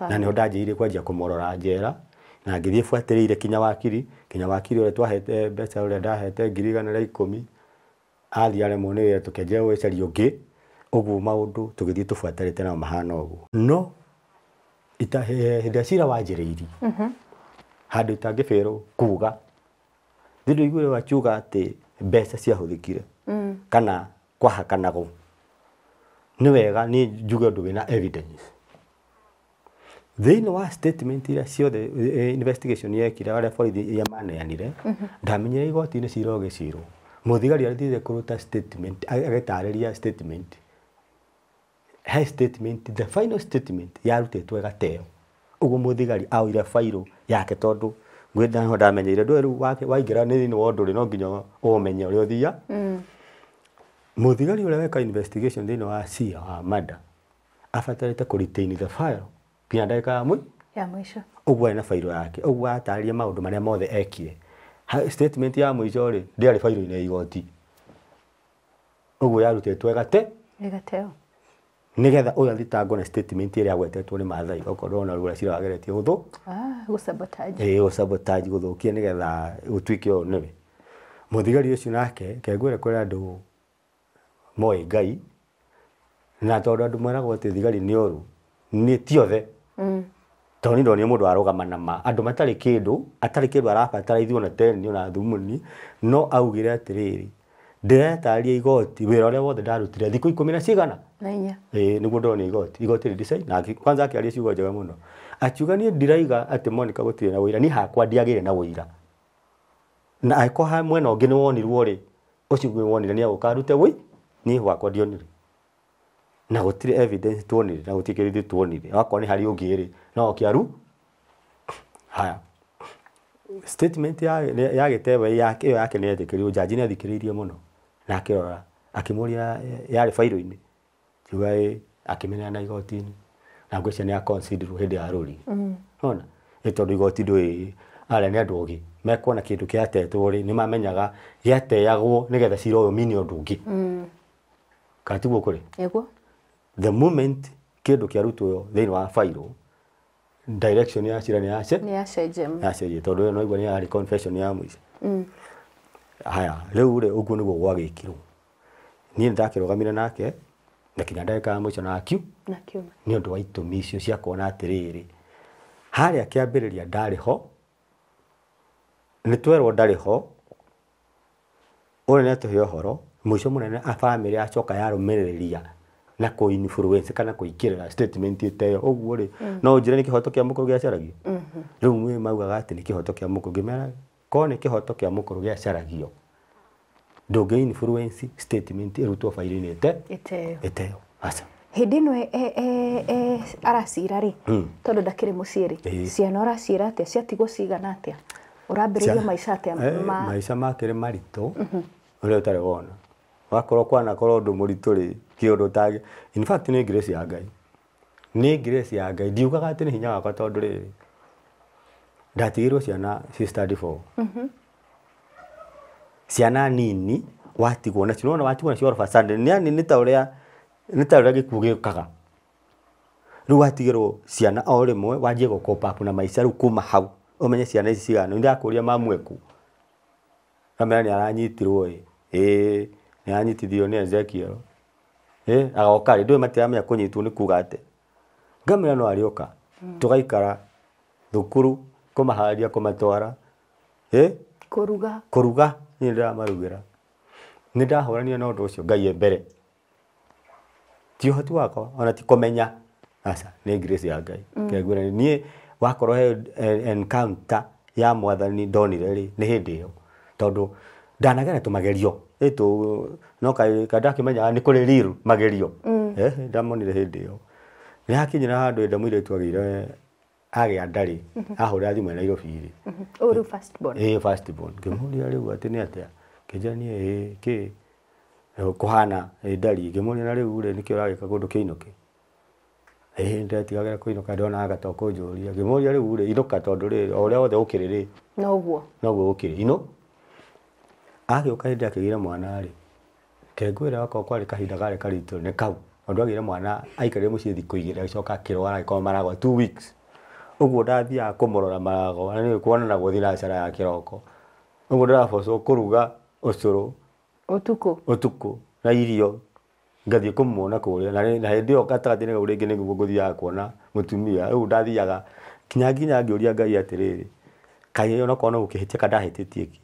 na nä ho ire kwenjia kå njera na ngithie thiä buatä kinya wakiri kinya wakiri ole twahete mbeca ole rä a ndahete ngiri igana rä a ikå mi athi aremwo nä wä ra tå kenjea gwä caria å ngä å guo mahana å no hä eh, cira wanjä rä iri mm-hmm. handå itangäberwo kuga thä ndå iguä wakiuga atä mbeca ciahå thä kire mm. kana kwahakanagwo nä wega nä njuge å ndå wä na thä-inä wa statement iria ciothe eh, arä a borithi maneanire mm-hmm. ndamenyere igoti-inä cira å gä cirwo må thigari arä athire kå rå ta agätarä ria he statement the final statement yarutĩtwo ĩgateo ũguo muthigari aoire fairo yake tondu tondũ ngwĩthano ndamenyeire ru wake waingira nĩ ni wondu ri no nginya uri uthia mm muthigari ũrĩa weka investigation thĩinĩ wa cia wa mada afatarite ku retain the file nginya ndagĩka ya mwĩ ya mwisho ũguo ina fairo yake ũguo atarĩrie maundu marĩa mothe ekire statement ya mũico rĩ ndĩarĩ bairo-inĩ ya igoti ũguo yarutĩtwo ĩgate ĩgateo nigetha uyu thitango na statement iria agwetetwo ni mathai okorwo na rura cira wageretie huthu ah gusabotage eh gusabotage guthukia nigetha utwike uyu niwe muthigari ucio nake kengwire kuri andu moe ngai na tondu andu meragwo ati thigari ni oru ni tiothe mm. tondå nä ndonire må ndå na ma andu matari kindu atari kindu kä ndå arabatara ithuĩ ona teni ona thumuni no augire atiriri rä rä igoti wä ra wothe ndarutire thiku ikå na cigana na Eh, ä nä guo ndona igoti igoti rä ndicai na kwanza akĩaria ciugo njega mũno akiuga niĩ ndiraiga atä monika gå tirä na wĩira Ni hakwa ndiagä na wĩira na aiko ha mwena ũngĩ nĩ wonirwo rĩ ũcio gwĩ wonire nĩ agũka arute wĩ Ni gwakwa ndionire na gũtirĩ evidence tuonire na gũtirĩ kĩndũ tuonire wakorwo nĩ harĩ ũngĩ rĩ no kĩaru haya statement ya ya gĩtebe yake ĩyo yake nĩ yetĩkĩrirwo njanji nĩ athikĩrĩirie mũno na akĩrora akĩmũria yarĩ bairo-inĩ riũa akimenera na igoti-inĩ na ngwĩcia ni aconsidirwo hĩndĩ ya rũri mm. ona ĩ tondũ igoti ndũĩ arĩa nĩ andũ ogĩ mekuona kĩndũ gĩatetwo rĩ nĩ mamenyaga gĩateagwo nĩgetha cira ũyũ mini ũndũ ũngĩ mm. kana tiguo kũrĩ the moment kia kĩarutwo thĩinĩ wa fairo direction ya cira ni yacenjia ni ä yo noigua nä yarä confession ya mũico mm. haya confession u rä å guo nä guo gwagä ni niä nä ndakä rå nake na kinya ndagika ka mwico na akiu na kiuma ni undu wa itumi icio cia kä atiriri rä ria ndarä ho ni twerwo ndarä ho he å horo må munene a family acoka ria na ku influence kana kuingirira statement ite yo uguo ri mm. no njire ni kihoto kia mukuru giacaragio mm-hmm. riu mwi maugaga ati ni kihoto kia mukuru ngimera ko ni kihoto kia mukuru giacaragio ndå influence statement ärutwo bairä-inä äteo aca hä ndä ä no aracira rä tondå ndakä rä må ciä rä ciana å ũracira atä a ciatigwo cigana atä å rambä rä ria maica atä maica makä rä maritå å mhm. rä a å tarä wona wakorwo kwanakorwo ndå må ritå rä kä å ndå tagä nä grace ya ngai nä grace cia ngai ndiugaga atä nä hinya wakwa tondå rä rä ndatigä rwo ciana ciana nini watigwo nacio nona watigwo nacio orofa sande yani nä ni å ni a nä ta å rä a gä kuo gä kaga rä u watigärwo ciana o rä mwe wanjie gå na maisha ru kuma hau å menye ciana ici cigano nä ndakå ria mamweku kamera nä aranyitirwo ä ä nä aranyitithio ni ezekiel e agoka rä ndå matiramenya kå nyitwo nä kuga atä ngamera no arä oka tå thukuru kå maharia kå matwara ä kå ruga niä ndä ramarugä nä ndahå ndahoranire na å ndå å cio ngai e mbere ti å hoti wakwa ona ti kåmenya aca nä grace ya ngai mm. wakorwo he ya mwathani ndonire rä nä hä ndä ä yo tondå ndanagera tå magerio ĩtå no nä kå rä riru magerio ndamonire hä ndä ä yo nä hakinyä ra handå ä nda må irä ire agä a ndarä ahå ra thimå nairobi irä ngä må ria rä u atä nä atä a kä njania ä kä kå hana ndari ngä må ria na rä u rä nä kä å ragä ka kå ndå kä inå ä ndäretigagä kå inå ka ndonaga to kå njå ria ngä må ria rä u rä inå ka tondå rä o rä a wothe å kä rä rä noguo noguo kä rä inå agä å ka hä akä gä re mwanarä kengwä ra okorwo kwarä kahinda karä karitå nä kau tondå agä re mwana aikarä må ciä thikå igä rä agä coka akä rwara agä koma maragwa uguo ndathiaga kumurora marago na ni kuona na guthii na acara ya kiroko uguo ndirabocwo kuruga ucuru utuku utuku na irio ngathii kumuona kuria na hindi iyo gatagati-ini kau ringi niguo nguthiaga kuona mutumia riu ndathiaga kinya nginya ngiuria ngai atiriri kai onakorwo no gukihitia ka ndahititie ki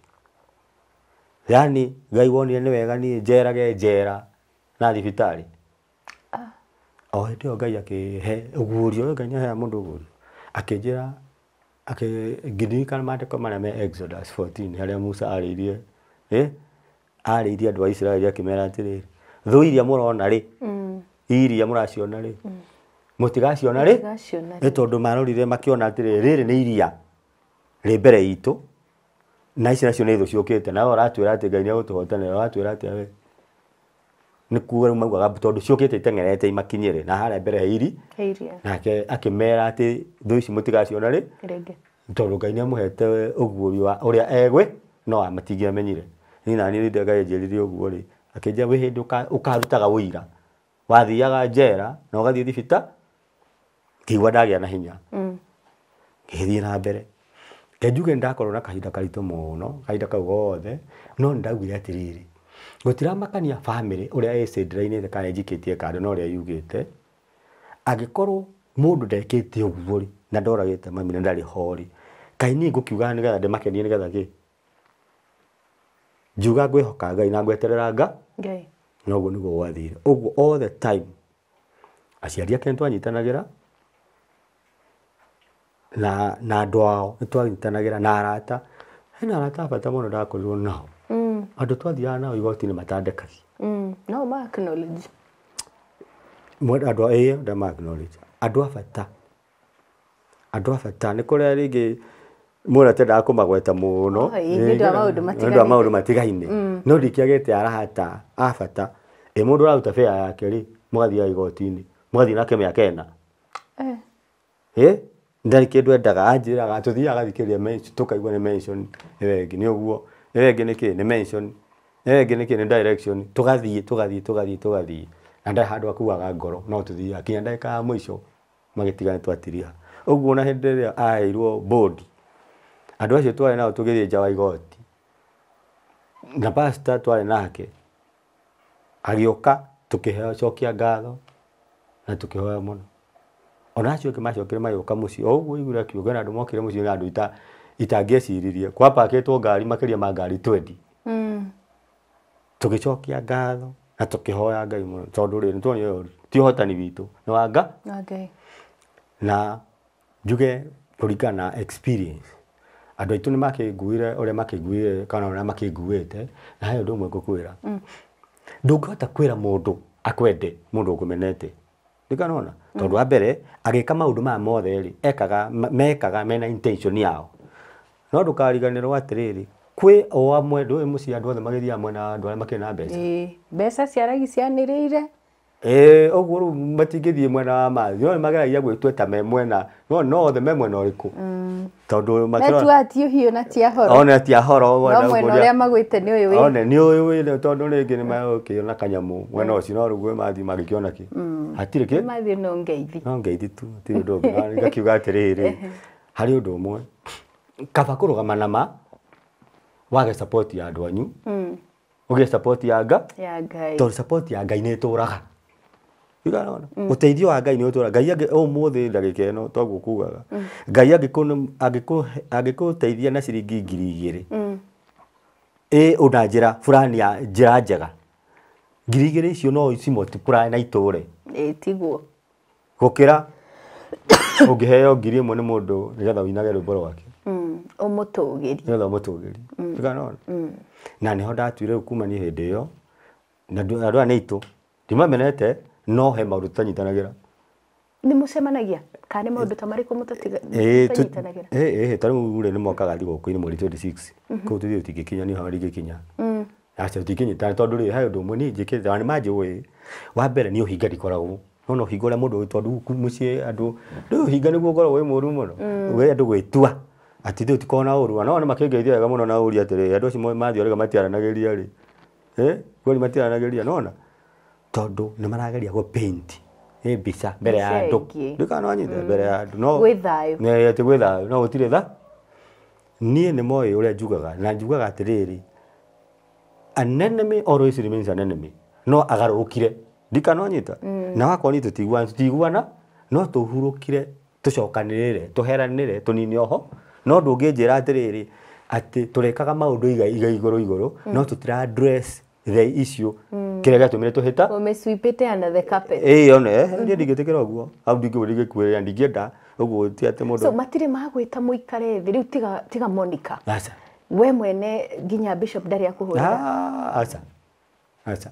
yani ngai wonire ni wega ni njerage njera na thibitarĩ ah. o hĩndĩ ĩyo ngai akĩhe ũguũrio ngai nĩ aheaga mũndũ ũguũrio akinjira ngiririkana mandĩko marĩa me Exodus 14 harĩa Musa arĩirie eh? arĩirie andũ a Isiraeli akĩmera atĩrĩrĩ thũ iria mũrona ri mm. iria mũraciona ri mm. mũtigaciona rĩ nĩ tondũ marorire makiona atĩrĩrĩ riri ni iria ri mbere itũ na ici nacio nĩ thũ ciũkĩte nawe ũratwĩra atĩ ngai nĩ egũtũhotanĩra ũratwĩra atĩa wee nikuo rä maugaga tondå ciåkä te itengerete imakinyä rä na harä mbere heiri nake akä mera atä thå ici må tigaciona rä tondå ngai nä amå hete å guo wa å rä a egwä no matingäamenyire ni nani rä ngai njärire å guo rä akä nja wä hä ndä å karutaga å ira wathiaga njera na å gathiä thibita ngäigua ndagä a na hinya mm. ngä thiä na mbere ngenjuge nä ndakorwo na kahinda karitå må no kahinda kau gothe no nä ndaugire atä rä rä gũtiramakania bamĩrĩ ũrĩa ĩcindĩrainĩte kana ĩnjikĩtie kando na ũrĩa yugĩte angĩkorwo mũndũ ndekĩte ũguo rĩ na ndoragĩte mami na ndarĩ ho rĩ kaĩ niĩ ngũkiugaga nĩgetha ndĩmakenie ki juga ngiuga hoka ngai na ngweterera nga ngai na ũguo nĩguo gwathire ũguo all the time aciari ake nĩtwanyitanagĩra na na andũ ao nĩtwanyitanagĩra na arata hena arata a bata mũno ndakorirwo nao Mm. andå twathiaga nao igotinä nä matandekagia andå ä a bata andå a bata nä kå rä a rä mwana tendaga kumagweta muno nä wa maå ndå matigaine mm. no ndikiagete arahata a bata ä må ndå raruta bea yake rä mũgathiaga igotinä må gathiä nake mä aka ena ä eh. ndarä kä ndå endaga anjä raga tå thiaga gathikä rä a tå kaigua nä ä wengä nä å guo ä yo ä ngä nä kä nä mention ä yo ä ngä nä kä nä direction tågathiä tågathiä tågathiä tågathiä na ndarä handå akuaga ngoro no tå thiaga kinya ndagä ka ya må ico magä tigane twatiria å na hä ndä ä rä a acio twarä nao tå gä igoti na pasta twarä nake agä å ka tå kä cokia ngatho na tå kä hoya må no ona acio angä macokire magä å mokire må na andå ita itangĩeciririe kwapakĩtwo ngari makĩria ma ngari twendi mm. tũgĩcokia ngatho na tũkĩhoya ngai mũno tondũ rĩ nĩ tuonio ti ũhotani witũ nĩ wanga okay. na njuge kũringana na experience andå aitå nä makänguire å rä a makänguire kana å rä a na he å ndå å mwe ngũkwä ra hmm. ndå ngä hota kwä ra må ndå akwende må ndå å ngå menete nä wa mbere agä ka maya mothe rä ekaga mekaga mena intention yao no ndukariganirwo atiriri kwĩ o amwe ndũĩ mũciĩ andũ othe magĩthiaga amwe na andu makĩrĩ makina mbeca mbeca cia ragi cianĩrĩire ĩĩ ũguo rĩu matingĩthiĩ mwena wa mathi no mageragia gwĩtua ta me mwena no no the me mwena ũrĩkũ mm. tondũ matua ti hiyo na ti ahoro ona ti ahoro no mwena ũrĩa magwite ni uyu ona ni nĩ ũyũ wĩra tondũ rĩngĩ nĩ na kanyamu mwena mm. ũcio no rĩu mathi magikiona ki mm. hatire ki mathi no ngeithi no ngeithi tu hatirĩ ũndũ ngakiuga tiriri hari undu ũmwe kaba kå rå gama nama wage support ya andå anyu mm. å gä support ya nga tondå support ya ngai nä ä tå raga å hmm. teithio wa ngai nä å tå ra ngai å må thä ndagä ka ä no toguo kugaga hmm. ngai angä kå teithia na ciringi ngiri igä rä ä å na njä ra burani ya njä ra njega ngiri igä rä icio no cimotipura na itå re tiguo gå kä ra å ngä heo ngiri ä mwe nä må ndå nä getha å rwä mbo rwake umutu tå gä tha umutu giri iganona na nä ho ndatuire kuma nä hä ndä ä yo na andå aya nä aitå ndimamenete no he maå ndå tũtanyitanagä ra nä må cemanagia kana nä maå ndå ta marä kå må tåtanyitanagä ra ta rä u rä nä mokaga thigåkå-inä mweri kå u tå thiä tingä kinya nä harä ngä kinya aca tũtingĩnyitana tondũ rĩ he ũndũ ũmwe niĩ njĩkĩte nĩ manjũĩ wa mbere nĩ ũhinga ndikoragwo no no hinga ũrĩa mũndũ tondũ mũciĩ andũ ndũĩ ũhinga nĩguo ũkoragwo wĩ mũru mũno mm. we andũ gwĩtua atĩ rĩu tikoragwo na ũrua no nĩ makĩngeithia wega mũno na ũria atĩrĩ andũ acio mathiĩ orega matiaranagĩria rĩ kweli matiaranagĩria nona tondu ni marageria go paint nĩ mbica mbere ya andũ ndũkananyite mm. mbere ya andũ no ne ati gwitha no gũtirĩ tha nie ni moyi ũrĩa njugaga na njugaga atĩrĩrĩ anenemy always remains anenemy no agarũrũkire ndikanonyita mm. na wako ni tũtiguana tũtiguana no tũhurũkire tũcokanĩrĩre tũheranĩre tũnine oho no ndungĩnjĩra atĩrĩrĩ atĩ tũrekaga maundu iga iga igũrũ igũrũ no hmm. tutira address the issue hmm. kĩrĩa gĩatũmire tũhĩta mũmĩcuipĩte under the carpet ĩĩ ona ndĩ eh, hmm. ndingĩtĩkĩra ũguo hau ndingĩũria gĩkuĩrĩra ndingĩenda ũguo ti atĩ mũndũ so matirĩ magwĩta mũikare thĩ rĩu tiga tiga Monica aca we mwene nginya bishop ndarĩ akũhũrĩra ah, aca aca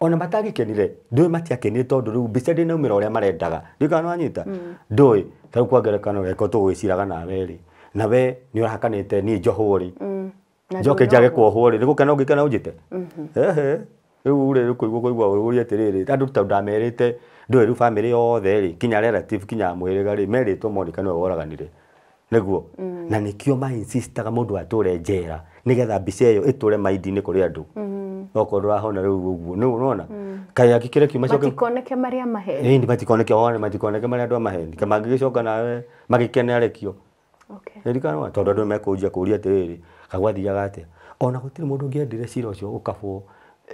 ona kenire matagĩkenire ndũĩ matiakenire tondũ rĩu mbica ndĩnaumĩra ũrĩa marendaga rĩu kana wanyita ndũĩ tarĩu kwa ngerekano geko tũgwĩciraga nawe rĩ na we ni urahakanite ni johori mm. njohwo rä njoke njage kwohwo rä nä gå kena å ngä kena å njä te mhm. ehe rä u rä kå igua kå igua å ri atä rä ta ndamerä te ndå rä yothe rä kinya relative kinya mwä rä ga rä merä two monika nä we woraganire niguo mm. na nikio ma insistaga mundu ature njera nigetha bice yo iture maindi ni kuri andu oko mhm. okorwo ndurahona riu uguo ni urona mm. kai akikire kiuma coke matikoneke maria mahe ni ndi matikoneke matikoneke maria ndu mahe amahendi kamangĩgĩcoka nawe magĩkene arekio okay. tondå andå mekånjia kå ria atä rä kagwathiaga atä ona gå tirä må cira å cio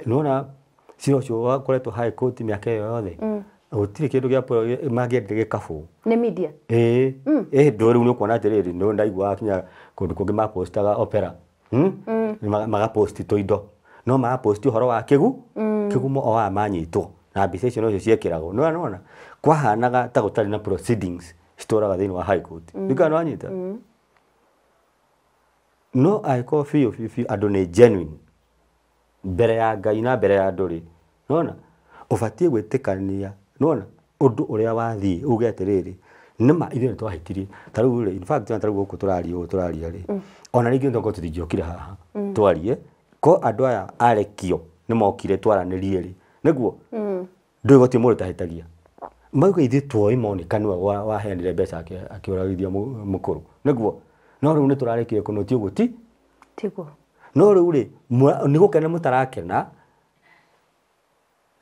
gå cira å wakoretwo high court mä aka ä yo yothe gå tirä kä ndå gä apå mangä nä media ä ä mm. ndå rä u nä å kuona atä rä rä nä ndaiguaga kinya kå ndå kå ngä mapostaga opera hmm? mm. indo no magaposti å horo wa kä gu mm. kä gumo oa manyitwo na mbica icio nocio ciekäragwo nä nona kwahanaga ta gå tarä na proceedings stora ga thiini wa high court ndikana wanyita no agĩkorwo biũ biũ biũ andũ nĩ genuine mbere ya ngai na mbere ya andũ rĩ nona ũbatiĩ gwĩtĩkania nona ũndũ ũrĩa wathiĩ uge atĩrĩrĩ nĩma ithuĩ nĩtwahĩtirie ta rĩu rĩ in fact ta rĩu gũkũ tũraria ũũ tũraria rĩ ona rĩngĩ ndokorwo tũtingĩokire haha twarie ko andũ aya arekio nĩmokire twaranĩrie rĩ nĩguo ndũĩ gũtirĩ mũndũ mm mauga ithuĩ oĩ monikanua waheanire mbeca akĩũragithia mũkũrũ nĩguo no rĩu nĩ tũrarĩkire kũno ti ũguo ti tiguo no rĩu rĩ ni gũkena mũtarakena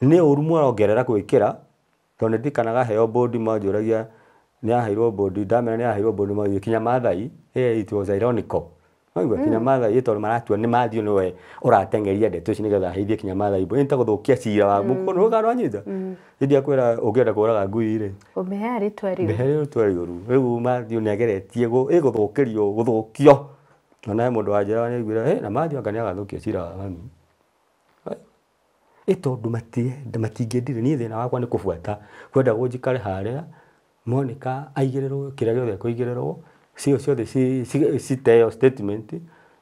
nĩ ũru mwarongerera gwĩkĩra tondũ nĩndirikanaga heo mbũndi manjũragia nĩ aheirwo mbũndi ndamera nĩ aheirwo mbũndi magĩkinya Maathai ĩĩ it was ironical waigua hmm. kinya mathai tondå maratua nä mathio nä we å ratengeria ndeto ici nä getha heithie kinya mathai ä ta gå thå kia cira wa må hmm. nä gåkarwa nyita ä hmm. akwä ra å ngä enda kå raga ngui-rä mehea rä twa rä ru rä u mathio nä ageretie ä gå thå kä rio gå thå kio onae må ndå wa njä nä aiguire na mathio anga nä agathå kia cira wa mami ä tondå matingändire niä thä na wakwa nä kå buata kwenda gå njikare harä a monika aigä rä rwo kä rä a gä othe kå igä rä rwo cio ciothe citeo statement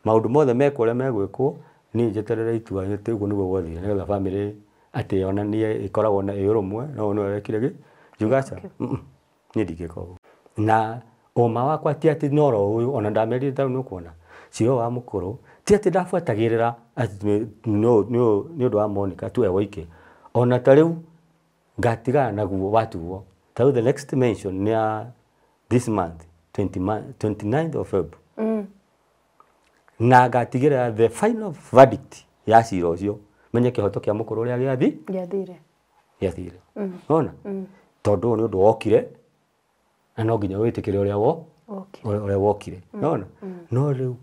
maundu mothe mekwo ũrĩa megwĩkwo niĩ njeterere itua nyũtĩ ũguo nĩguo gwathire nĩgetha bamĩrĩ atĩ yonanie ĩkoragwo na ĩũrũmwe no no nĩwe wekire gĩ njugaca niĩ ndingĩka ũguo na ũma wakwa ti ati noro uyu ona ndameri ta no nĩũkuona cio wa mukuru ti ati atĩ no nĩ ũndũ wa Monica tu we woike ona tarĩu ngatigana naguo watuo tarĩu the next mention nĩ this month 29th of Feb mm. na gatigira the final verdict ya cira ucio menye kihoto kia mukuru uria giathi giathire giathire ona tondu ni undu wokire na no nginya witikire uria wo uria wokire ona no riu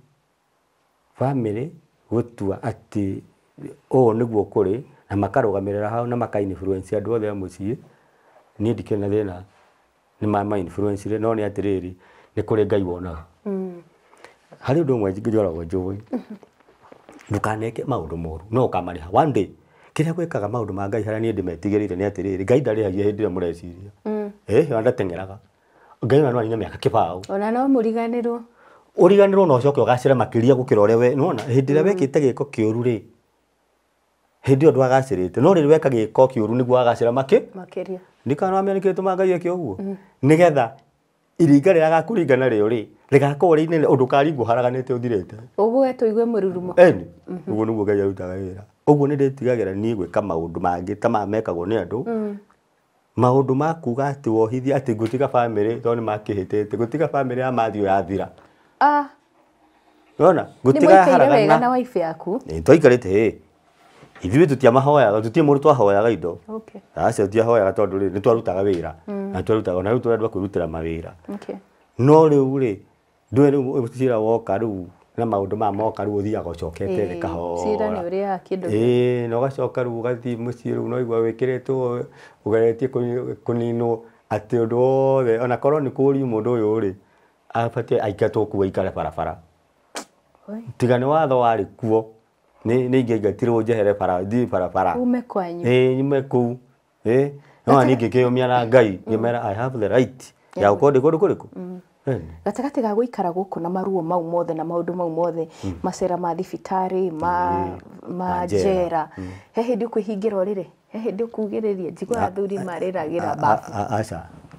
family gutua ati ũũ nĩguo kũrĩ na makarũgamĩrĩra hau na makainfluence andũ othe a mũciĩ niĩ ndikĩrĩ na thĩna nĩ ma mainfluencire no nĩ atĩrĩrĩ nä kå rä ngai wonaga mm. harä å ndå å mwe njoragwo njå ä ndåkaneke maå ndå moru no å kamarä ha kä rä a gwä kaga maå ndå ma ngai harä a niä ndä metigä rä ire nä atä rä rä ngai ndarä hagia hä ndä ä rä a må reciria ä mm. ndatengeraga ngai ona no mä aka kä baå ona no må riganä rwo å riganä rwo na å coke å gacä ra makä ria gå kä ra å rä a we nona hä ndä ä rä mm. a wekä te gä ko kä å ru rä hä ndä ä yo ndwagacä rä te no rä rä weka gä ko kä å ru nä guo wagacä ra makä ndikanoamä nä kä tå ma ngai eke å guo nä getha iringa riraga kuringana rä o rä rigakorwo rä inene å ndå karingwo haraganä te å thirä ũguo we tå igue må rurumo ũguo nä mhm. guo ngai arutaga wä ra ũguo nä ndä tigagä ra niä gwä ka maå ndå mangä ta maya mekagwo nä andå mhm. maå ndå ma kuga atä wohithia atä ngå tiga bamä tondå nä makä hä tä te gå tiga bamä ya mathiå yathira ona gå tiga haragana twaikarä te ithuĩ tũtiamahoyaga tũtirĩ mũndũ twahoyaga indo acio tutiahoyaga tondũ rĩ nĩ twarutaga wĩra na twarutaga ona rĩu tũrendwa kwĩrutĩra mawĩra no rĩu rĩ ndũĩ rĩu cira woka rĩu na maũndũ maya moka rĩu ũthiaga ũcokete thĩ kahora ĩĩ na ũgacoka rĩu ũgathiĩ mũciĩ rĩu noigua wĩkĩrĩtwo ũgeretie kũninwo atĩ ũndũ wothe ona korwo nĩ kũũrio mũndũ ũyũ rĩ abatiĩ aigatwo kuo aikare barabara tiga nĩ watho warä kuo nä ingiaingatirwo njehere thiä barabara ume kå u ona ningä kä å na ngai mm. ngä mera ya yaani- gå korwo ndä kå ndå kå rä mm. kå gatagatĩ ga gå kå na maruo mau mothe na maå ndå mau mothe mm. macera ma thibitarĩ ma njera he hĩndĩ ũkwĩhingĩra ũrĩre he hĩndĩ ũkugĩrĩrie njigũ athuri marĩragĩra mbabu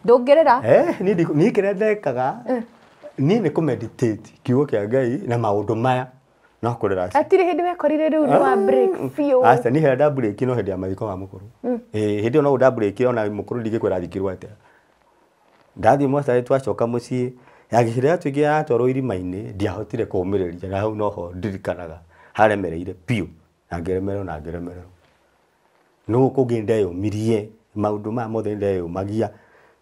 ndũngĩrĩra niĩ kĩrĩa ndekaga niĩ nĩ kũ meditate kä a ngai na maå ndå maya no kå rä ratirä hä ndä wekorire rä u nä ah, wa biå aca nä break ndamburä no hä ndä ya mathiko ma må kå rå hä hmm. ndä ä yo no å ndamburä ona må kå rå ndigä kwä rathikirwo atä ndathiä mwacarä twacoka må ciä yagä rä a twä ngä yatwarwo irima-inä ndiahotire kå mä rä ria na hau noho ndirikanaga haremereire biå na ngä remererwo na ngä remererwo no kå ngä ndeyå mirie maå ndå maya mothe ndeyå magia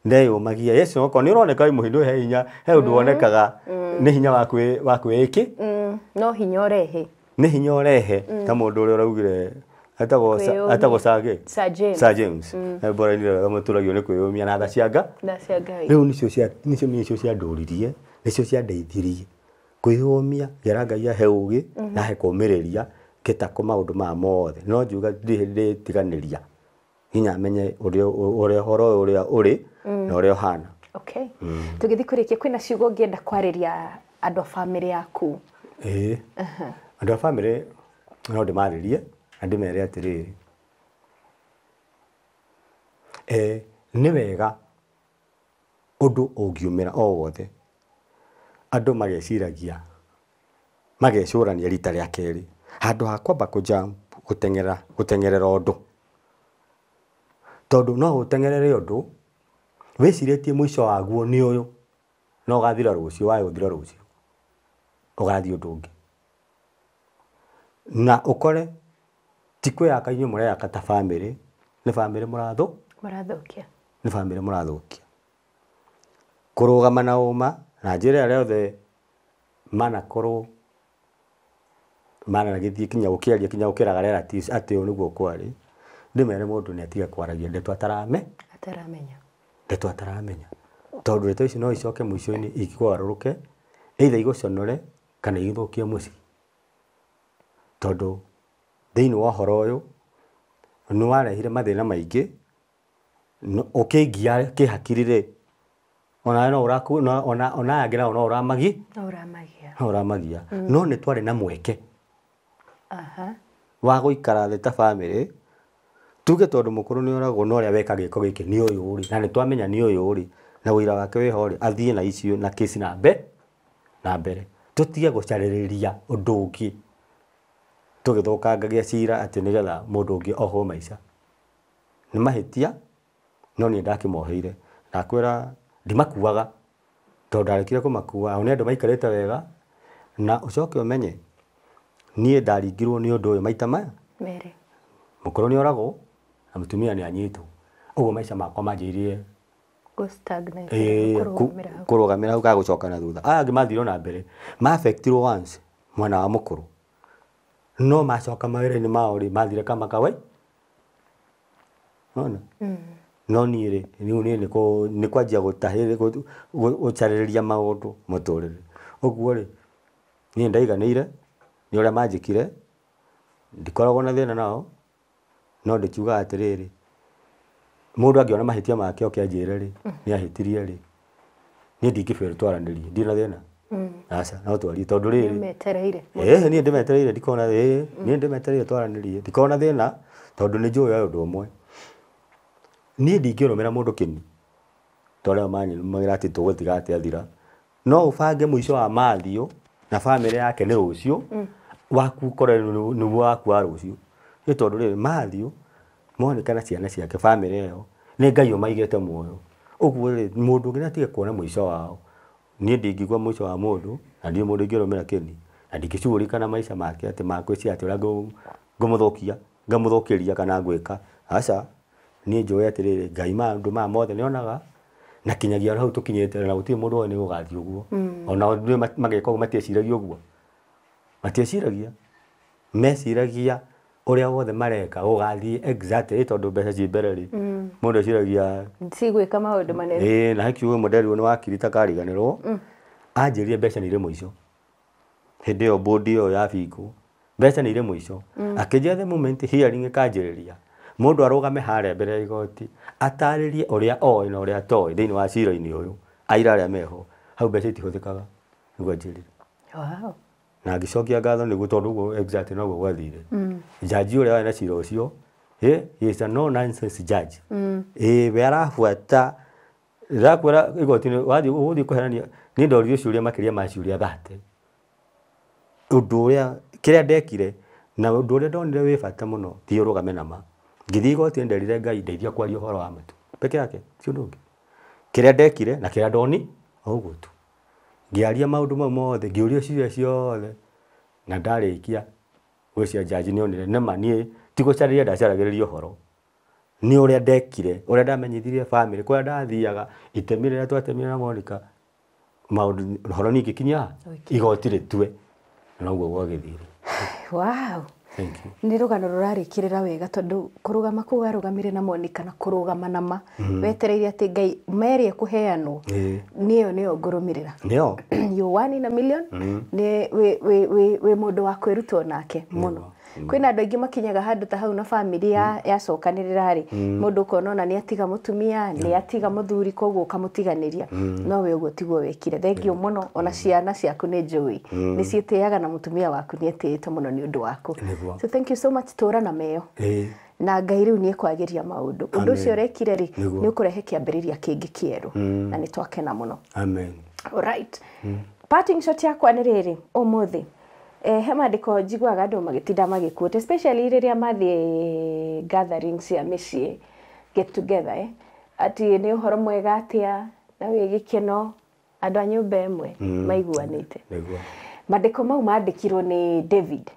ndeyo magia yesu okorwo nä å roneka må hä ndå he hinya he å ndå hmm. wonekaga hmm. nä hinya wa kwä ä kä no hinya ũrehe nĩ hinya ũrehe mm. ta må ndå å rä a å raugire etagwo Sir James mm. mborainire wega mũtũragio nĩ kwĩyũmia na tha cianga rĩu nĩcio ciandũririe nĩcio ciandeithirie kwĩyũmia ngera ngai ahe ũgĩ mm-hmm. na ahe kũũmĩrĩria ngĩtakwo maũndũ maya mothe no njuga ndĩtiganĩria nginya menye ũrĩa ũhoro ũrĩa ũrĩ mm. na ũrĩa ũhana tũgĩthiĩ kũrĩkia kwĩna ciugo ũngĩenda kwarĩria andũ a bamĩrĩ yaku ĩĩ andå a bamĩrĩ no ndĩ na ndĩ mere atĩrĩrĩ nĩ wega ũndũ ũngiumĩra o wothe andũ mageciragia magecũrania rita rĩa kerĩ handũ ha kwamba kũnja gũteng'era gũteng'erera ũndũ tondũ no ũteng'erere ũndũ wĩcirĩtie mũico waguo nĩ ũyũ no ũgathira rũciũ waĩ gũthira rũciũ ũgathiĩ ũndũ ũngĩ na ũkore ti ya kata family ni family nĩ murathukia ni family murathukia kuruga mana uma na jere ya leo the mana yothe mana managĩthiĩ kinya gũkĩaria kinya ukira gũkĩraga relatives atĩ ũũ kwari ni mere mundu ni atiga kwaragia ndetwa tarame ataramenya ndetwa ataramenya tondũ ndeto ici no icoke mũico-inĩ ikũgarũrũke either igũconore kana igĩthũkie mũciĩ tondũ thĩinĩ wa ũhoro ũyũ nĩ warehire mathĩna maingĩ ũkĩngia kĩhakiri rĩ ona ona angĩ nao no ũramagia no mm. no nĩ twarĩ na mweke wa gũikara thĩ ta bamĩrĩ tuge tondũ mũkũrũ nĩ oragwo na ũrĩa weka gĩko gĩkĩ nĩ ũyũ rĩ na nĩ twamenya nĩ ũyũ rĩ na ũira wake wĩho rĩ athiĩ na icio na kĩci nambe na mbere tutige gucarĩrĩria ũndũ ũngĩ tũgĩthũkangagia cira atĩ nĩgetha mũndũ ũngĩ oho maica ni mahĩtia no niĩ ndakĩmoheire ndakwĩra ndimakuaga tondũ ndarekire kũmakua ao nĩ andũ maikarĩte wega na ucoke ũmenye nie ndaringirwo ni ũndũ ũyũ maita maya merĩ mũkũrũ nĩ oragwo na mũtumia nĩ anyitwo ũguo maica makwa manjĩirie Eh, kurugamira hau coka na thutha aya ah, angä mathirwo na mbere maabektirwo once mwena wa rå no macoka mawä-ra-inä mao rä mathire kamakawai ona hmm. no niä rä rä u nä kwanjia gå tahä gå carä maå ndå må tå rä re å guo rä niä ndaiganä ire nä å rä a manjä kire ndikoragwo na thä na nao no ndä kiugaga atä rä rä mundu angiona mahitia make oke anjire ri ni ahitirie ri ni ndingibira twaranirie ndina thina mm. aca no twarie tondu riri ni ndimetereire eh ni ndimetereire twaranirie ndikona eh, thina tondu ni njuu ya undu umwe ni ndingirumira mundu kini toria manyimagira ati tugutiga ati athira no ubange muisho wa mathiu na family yake ni rucio mm. waku korwo niguo waku wa rucio ni tondu riri mathiu monekana ciana ciake bamĩrĩ ĩyo nĩ ngai ũmaigĩte muoyo ũguo rĩ mũndũ ũngĩna tige kuona mũico wao niĩ ndingĩigua mũico wa mũndũ na ndirĩ mũndũ ingĩrũmĩra kĩni na ndingĩcuũrikana maica make atĩ makwĩcia atĩ ũrĩa ngũmũthũkia ngamũthũkĩria kana ngwĩka aca niĩ njũĩ atĩrĩrĩ ngai maũndũ maya mothe nĩonaga na kinyagia hau tũkinyĩte na gũtirĩ mũndũ oĩ nĩgũgathiĩ ũguo hmm. ona magĩka matieciragia ũguo matieciragia meciragia uria wothe mareka ugathii exactly tondu mbeca ci mbere ri mundu mm. aciragia cigwika maundu manene ii na hakiuga mudari ni wakirita kariganirwo mm. anjirie mbeca ni irä må ico hä ndä ä yo mbåndi ä yo yabingwo mbeca nä irä må ico mm. akä njia the moment hearing ĩkanjä rä ria må ndå arå game harä a mbere ya igoti atarä rie å rä a oä na å rä a toä thä inä wa cira-inä å yå aira arä meho hau mbeca itihå thä kaga nä guo anjä na agicokia ngatho nä guo tondå guo exact noguo gwathire mm. jaji å rä a warä na cira he cio is a no nonsense judge ä mm. we arabuata ndakwä igoti-inä gå thiä kå herania nä ndoririe ciå makä ria ma ciuria ria thate å ndå å rä a kä ndekire na å ndå å rä a ndonire wä bata må no thiä å rå game nama ngĩthiä igoti nderire ngai ndeithia kwaria uhoro wa matu peke yake ti å ndå å ndekire na kä ndoni oguo tu ngiaria maundu mau mothe ngiuria ciuria ciothe na ndarikia gwĩcia jaji nĩ onire nĩma niĩ tigũcarĩria ndacaragĩrĩria ũhoro ni ũrĩa ndekire ũrĩa ndamenyithirie family kũrĩa ndathiaga itemire rĩrĩa twatemire na monica horo ni gikinya igotire rĩtue na noguo gwagĩthire wow nä rå gano rå rarä rä ra wega tondå kå rå gama kå re na moni kana kå rå gama ma mm-hmm. wetereire atä ngai a kå heanwo nä yo nä yo ngå rå mä rä ra yå wani na million nä wä må ndå wa kwä rutwo nake må no Mm. kwina na andå makinyaga handu ta hau na bamä mm. yacokanä rä må mm. ndå ũkona ona ni atiga mutumia ni atiga muthuri thuri koguo å no we ria nowe å guo tiguo wä thengio må ona ciana ciaku ni njå ni nä na mutumia waku ni nä muno ni undu waku so thank you so much tora na meyo na ngai riu u nä ekwageria maå ndå rekire ri ni ukurehe kiambiriria kingi kieru ambä rä ria kä ngä kä erå na nä twakena må no yakwa nä rä rä å må thä eh, he mandiko njiguaga andå magä magäkuä especially rä rä a gatherings ya mä ciä get together eh? ati nä å horo mwega atä a na wä gä keno andå a nyå mba ä mwe mm, mm. maiguanä te mandäko mau mandä kirwo nä david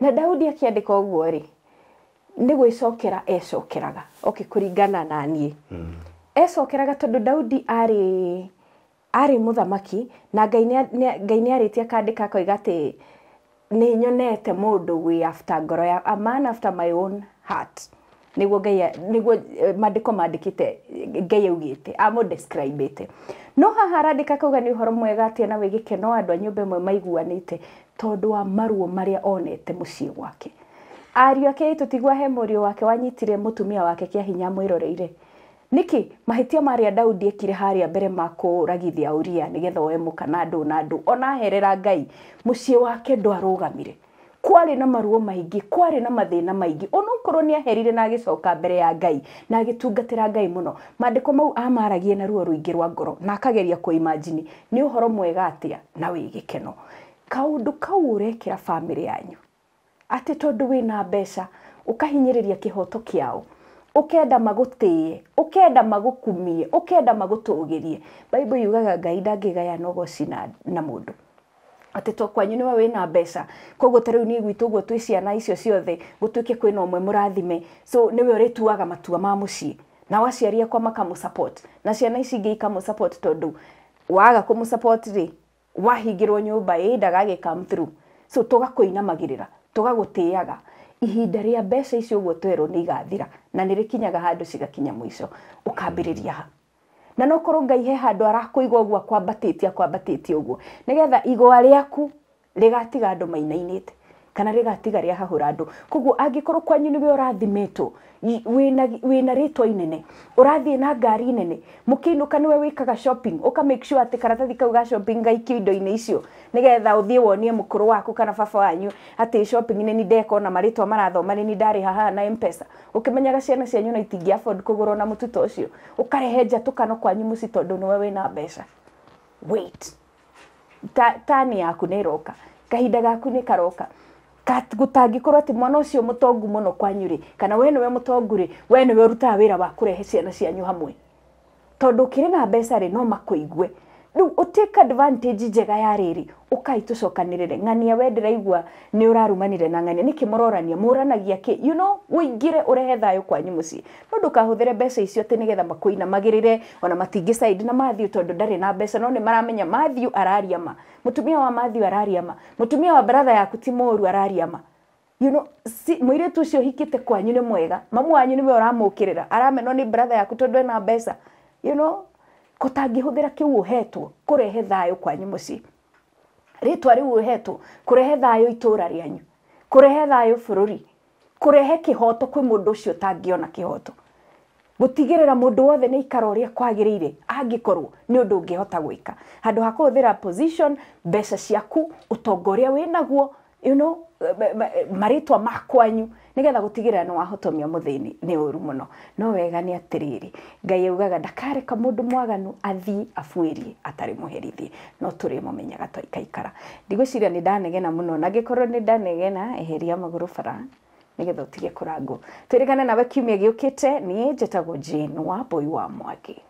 na daudi akä andä ka å guo rä nä gwä cokera ecokeraga okä kå ringana na niä mm. ecokeraga tondå daudi arä må thamaki na ngai nä arä tie akandä ka koiga atä nä nyonete må ndå wä after ngoro ya a man after my own heart niguo ngai niguo eh, mandiko mandikite ngai augite amu describete no haha arandika kauga ni horo mwega atia na wigike no andå a mwe maiguanä maiguanite tondu wa maruo maria onete ciä gwake ariå ake tigua he riå wake wanyitire tumia wake ahinya hinya roreire niki mahitia maria daudi ekire harĩa mbere ma kũragithia uria nĩgetha oe mũkana ndu na ndu ona herera ngai mũciĩ wake ndu arugamire kwari na maruo maingi kwari na mathina maingi ona onokorwo ni aherire na agĩcoka mbere ya ngai na agĩtungatĩra ngai muno mandiko mau amaragie na ruo rũingĩ rwa ngoro na akageria imagine ni uhoro mwega atia na wigikeno kaundu kaũndũ kau ũrekĩra bamĩrĩ yanyu atĩ tondũ wĩna mbeca ukahinyiriria kihoto kiao ukenda magutie ukenda magukumie ukenda magutugirie bible yugaga ngai ndangigayana ugoci na, na mundu atä to kwanyu nä we na mbeca koguo ta rä u niä gwitå guo twä ciana icio ciothe gutuike tuä ke kwä mwe må so nä we å tuaga matua ma må ciä nao aciari akwa makamå na ciana ici ingä ikamå tondå waga kå må rä wahingä rwo nyå mba ä ndagagä so tå gakå inamagä rä ra tå gagå tä ihinda rĩa mbeca icio ũguo twerwo nĩ igathira na nĩ rĩkinyaga handũ cigakinya mũico ũkambĩrĩria ha na nokorwo ngai he handũ arakũiga ũguo akwambatĩtie akwambatĩtie ũguo nĩgetha igwa rĩaku rĩgatiga andũ mainainĩte kana rĩgatiga rĩa hahũra andũ kugu angĩkorwo kwanyu nĩwe ũrathimitwo wĩna rĩtwa inene ũrathiĩ na ngari nene mũkĩinũka nĩwe wikaga shopping uka make sure ati karatathi kau ga shopping gaikio indo ine icio nigetha uthie wonie mukuru waku kana baba wanyu ati shopping nĩ ni deko na maritwa marathoma nĩ ni ndarĩha haha na mpesa ukimenyaga ciana cianyu na itingi afford kũgũrwo na mũtu ta ũcio ũkarehe njatũkano kwanyu mũciĩ tondũ nĩwe wĩna mbeca wait tani yaku nĩ ĩroka kahinda gaku nĩ karoka gutangĩkorwo atĩ mwana ucio mutongu muno kwanyu rĩ kana we niwe mũtongu rĩ we niwe ũrutaga wĩra wa kũrehe ciana cianyu hamwe tondũ ũkĩrĩ na mbeca rĩ no makũigue rä u take advantage jega ya riri ukai tucokanirire ng'ania we ndiraigua ni urarumanire na ng'ania niki murorania muranagia ki you know wingire urehe thayo kwanyu muci no ndukahuthire besa icio ati nigetha makuina magirire ona matingi side na mathiu tondu ndari na besa no ni maramenya mathiu araria ma mutumia wa mathiu araria ma mutumia wa bratha yaku ti muru araria ma you know si, muire tu ucio hikite kwanyu ni mwega mamu wanyu niwe uramukirira arameno ni bratha yaku tondu ena besa you know gutangihũthira kiu uhetwo kurehe thayo kwanyu mucii ritwa riu uhetwo kurehe thayo itura rianyu kurehe thayo bururi kurehe kihoto kwi mundu ucio utangiona kihoto gutigirira mundu wothe ni ikara uria kwagiriire angikorwo ni undu ungihota gwika handu ha kuhuthira position mbeca ciaku utonga winaguo you know, marĩtwa makwanyu nigetha gutigira ni wahotomia muthini ni uru muno no wega ni atiriri ngai augaga ndakareka mundu mwaganu athi afuirie atari muherithie no turi mumenyaga twaikaikara ndigwiciria ni ndanegena muno na ngikorwo ni ndanegena eheria maguru fara nigetha utige kurangwo twirigane nawe kiumia giukite nie njetagwo jane wa mbui wa mwangi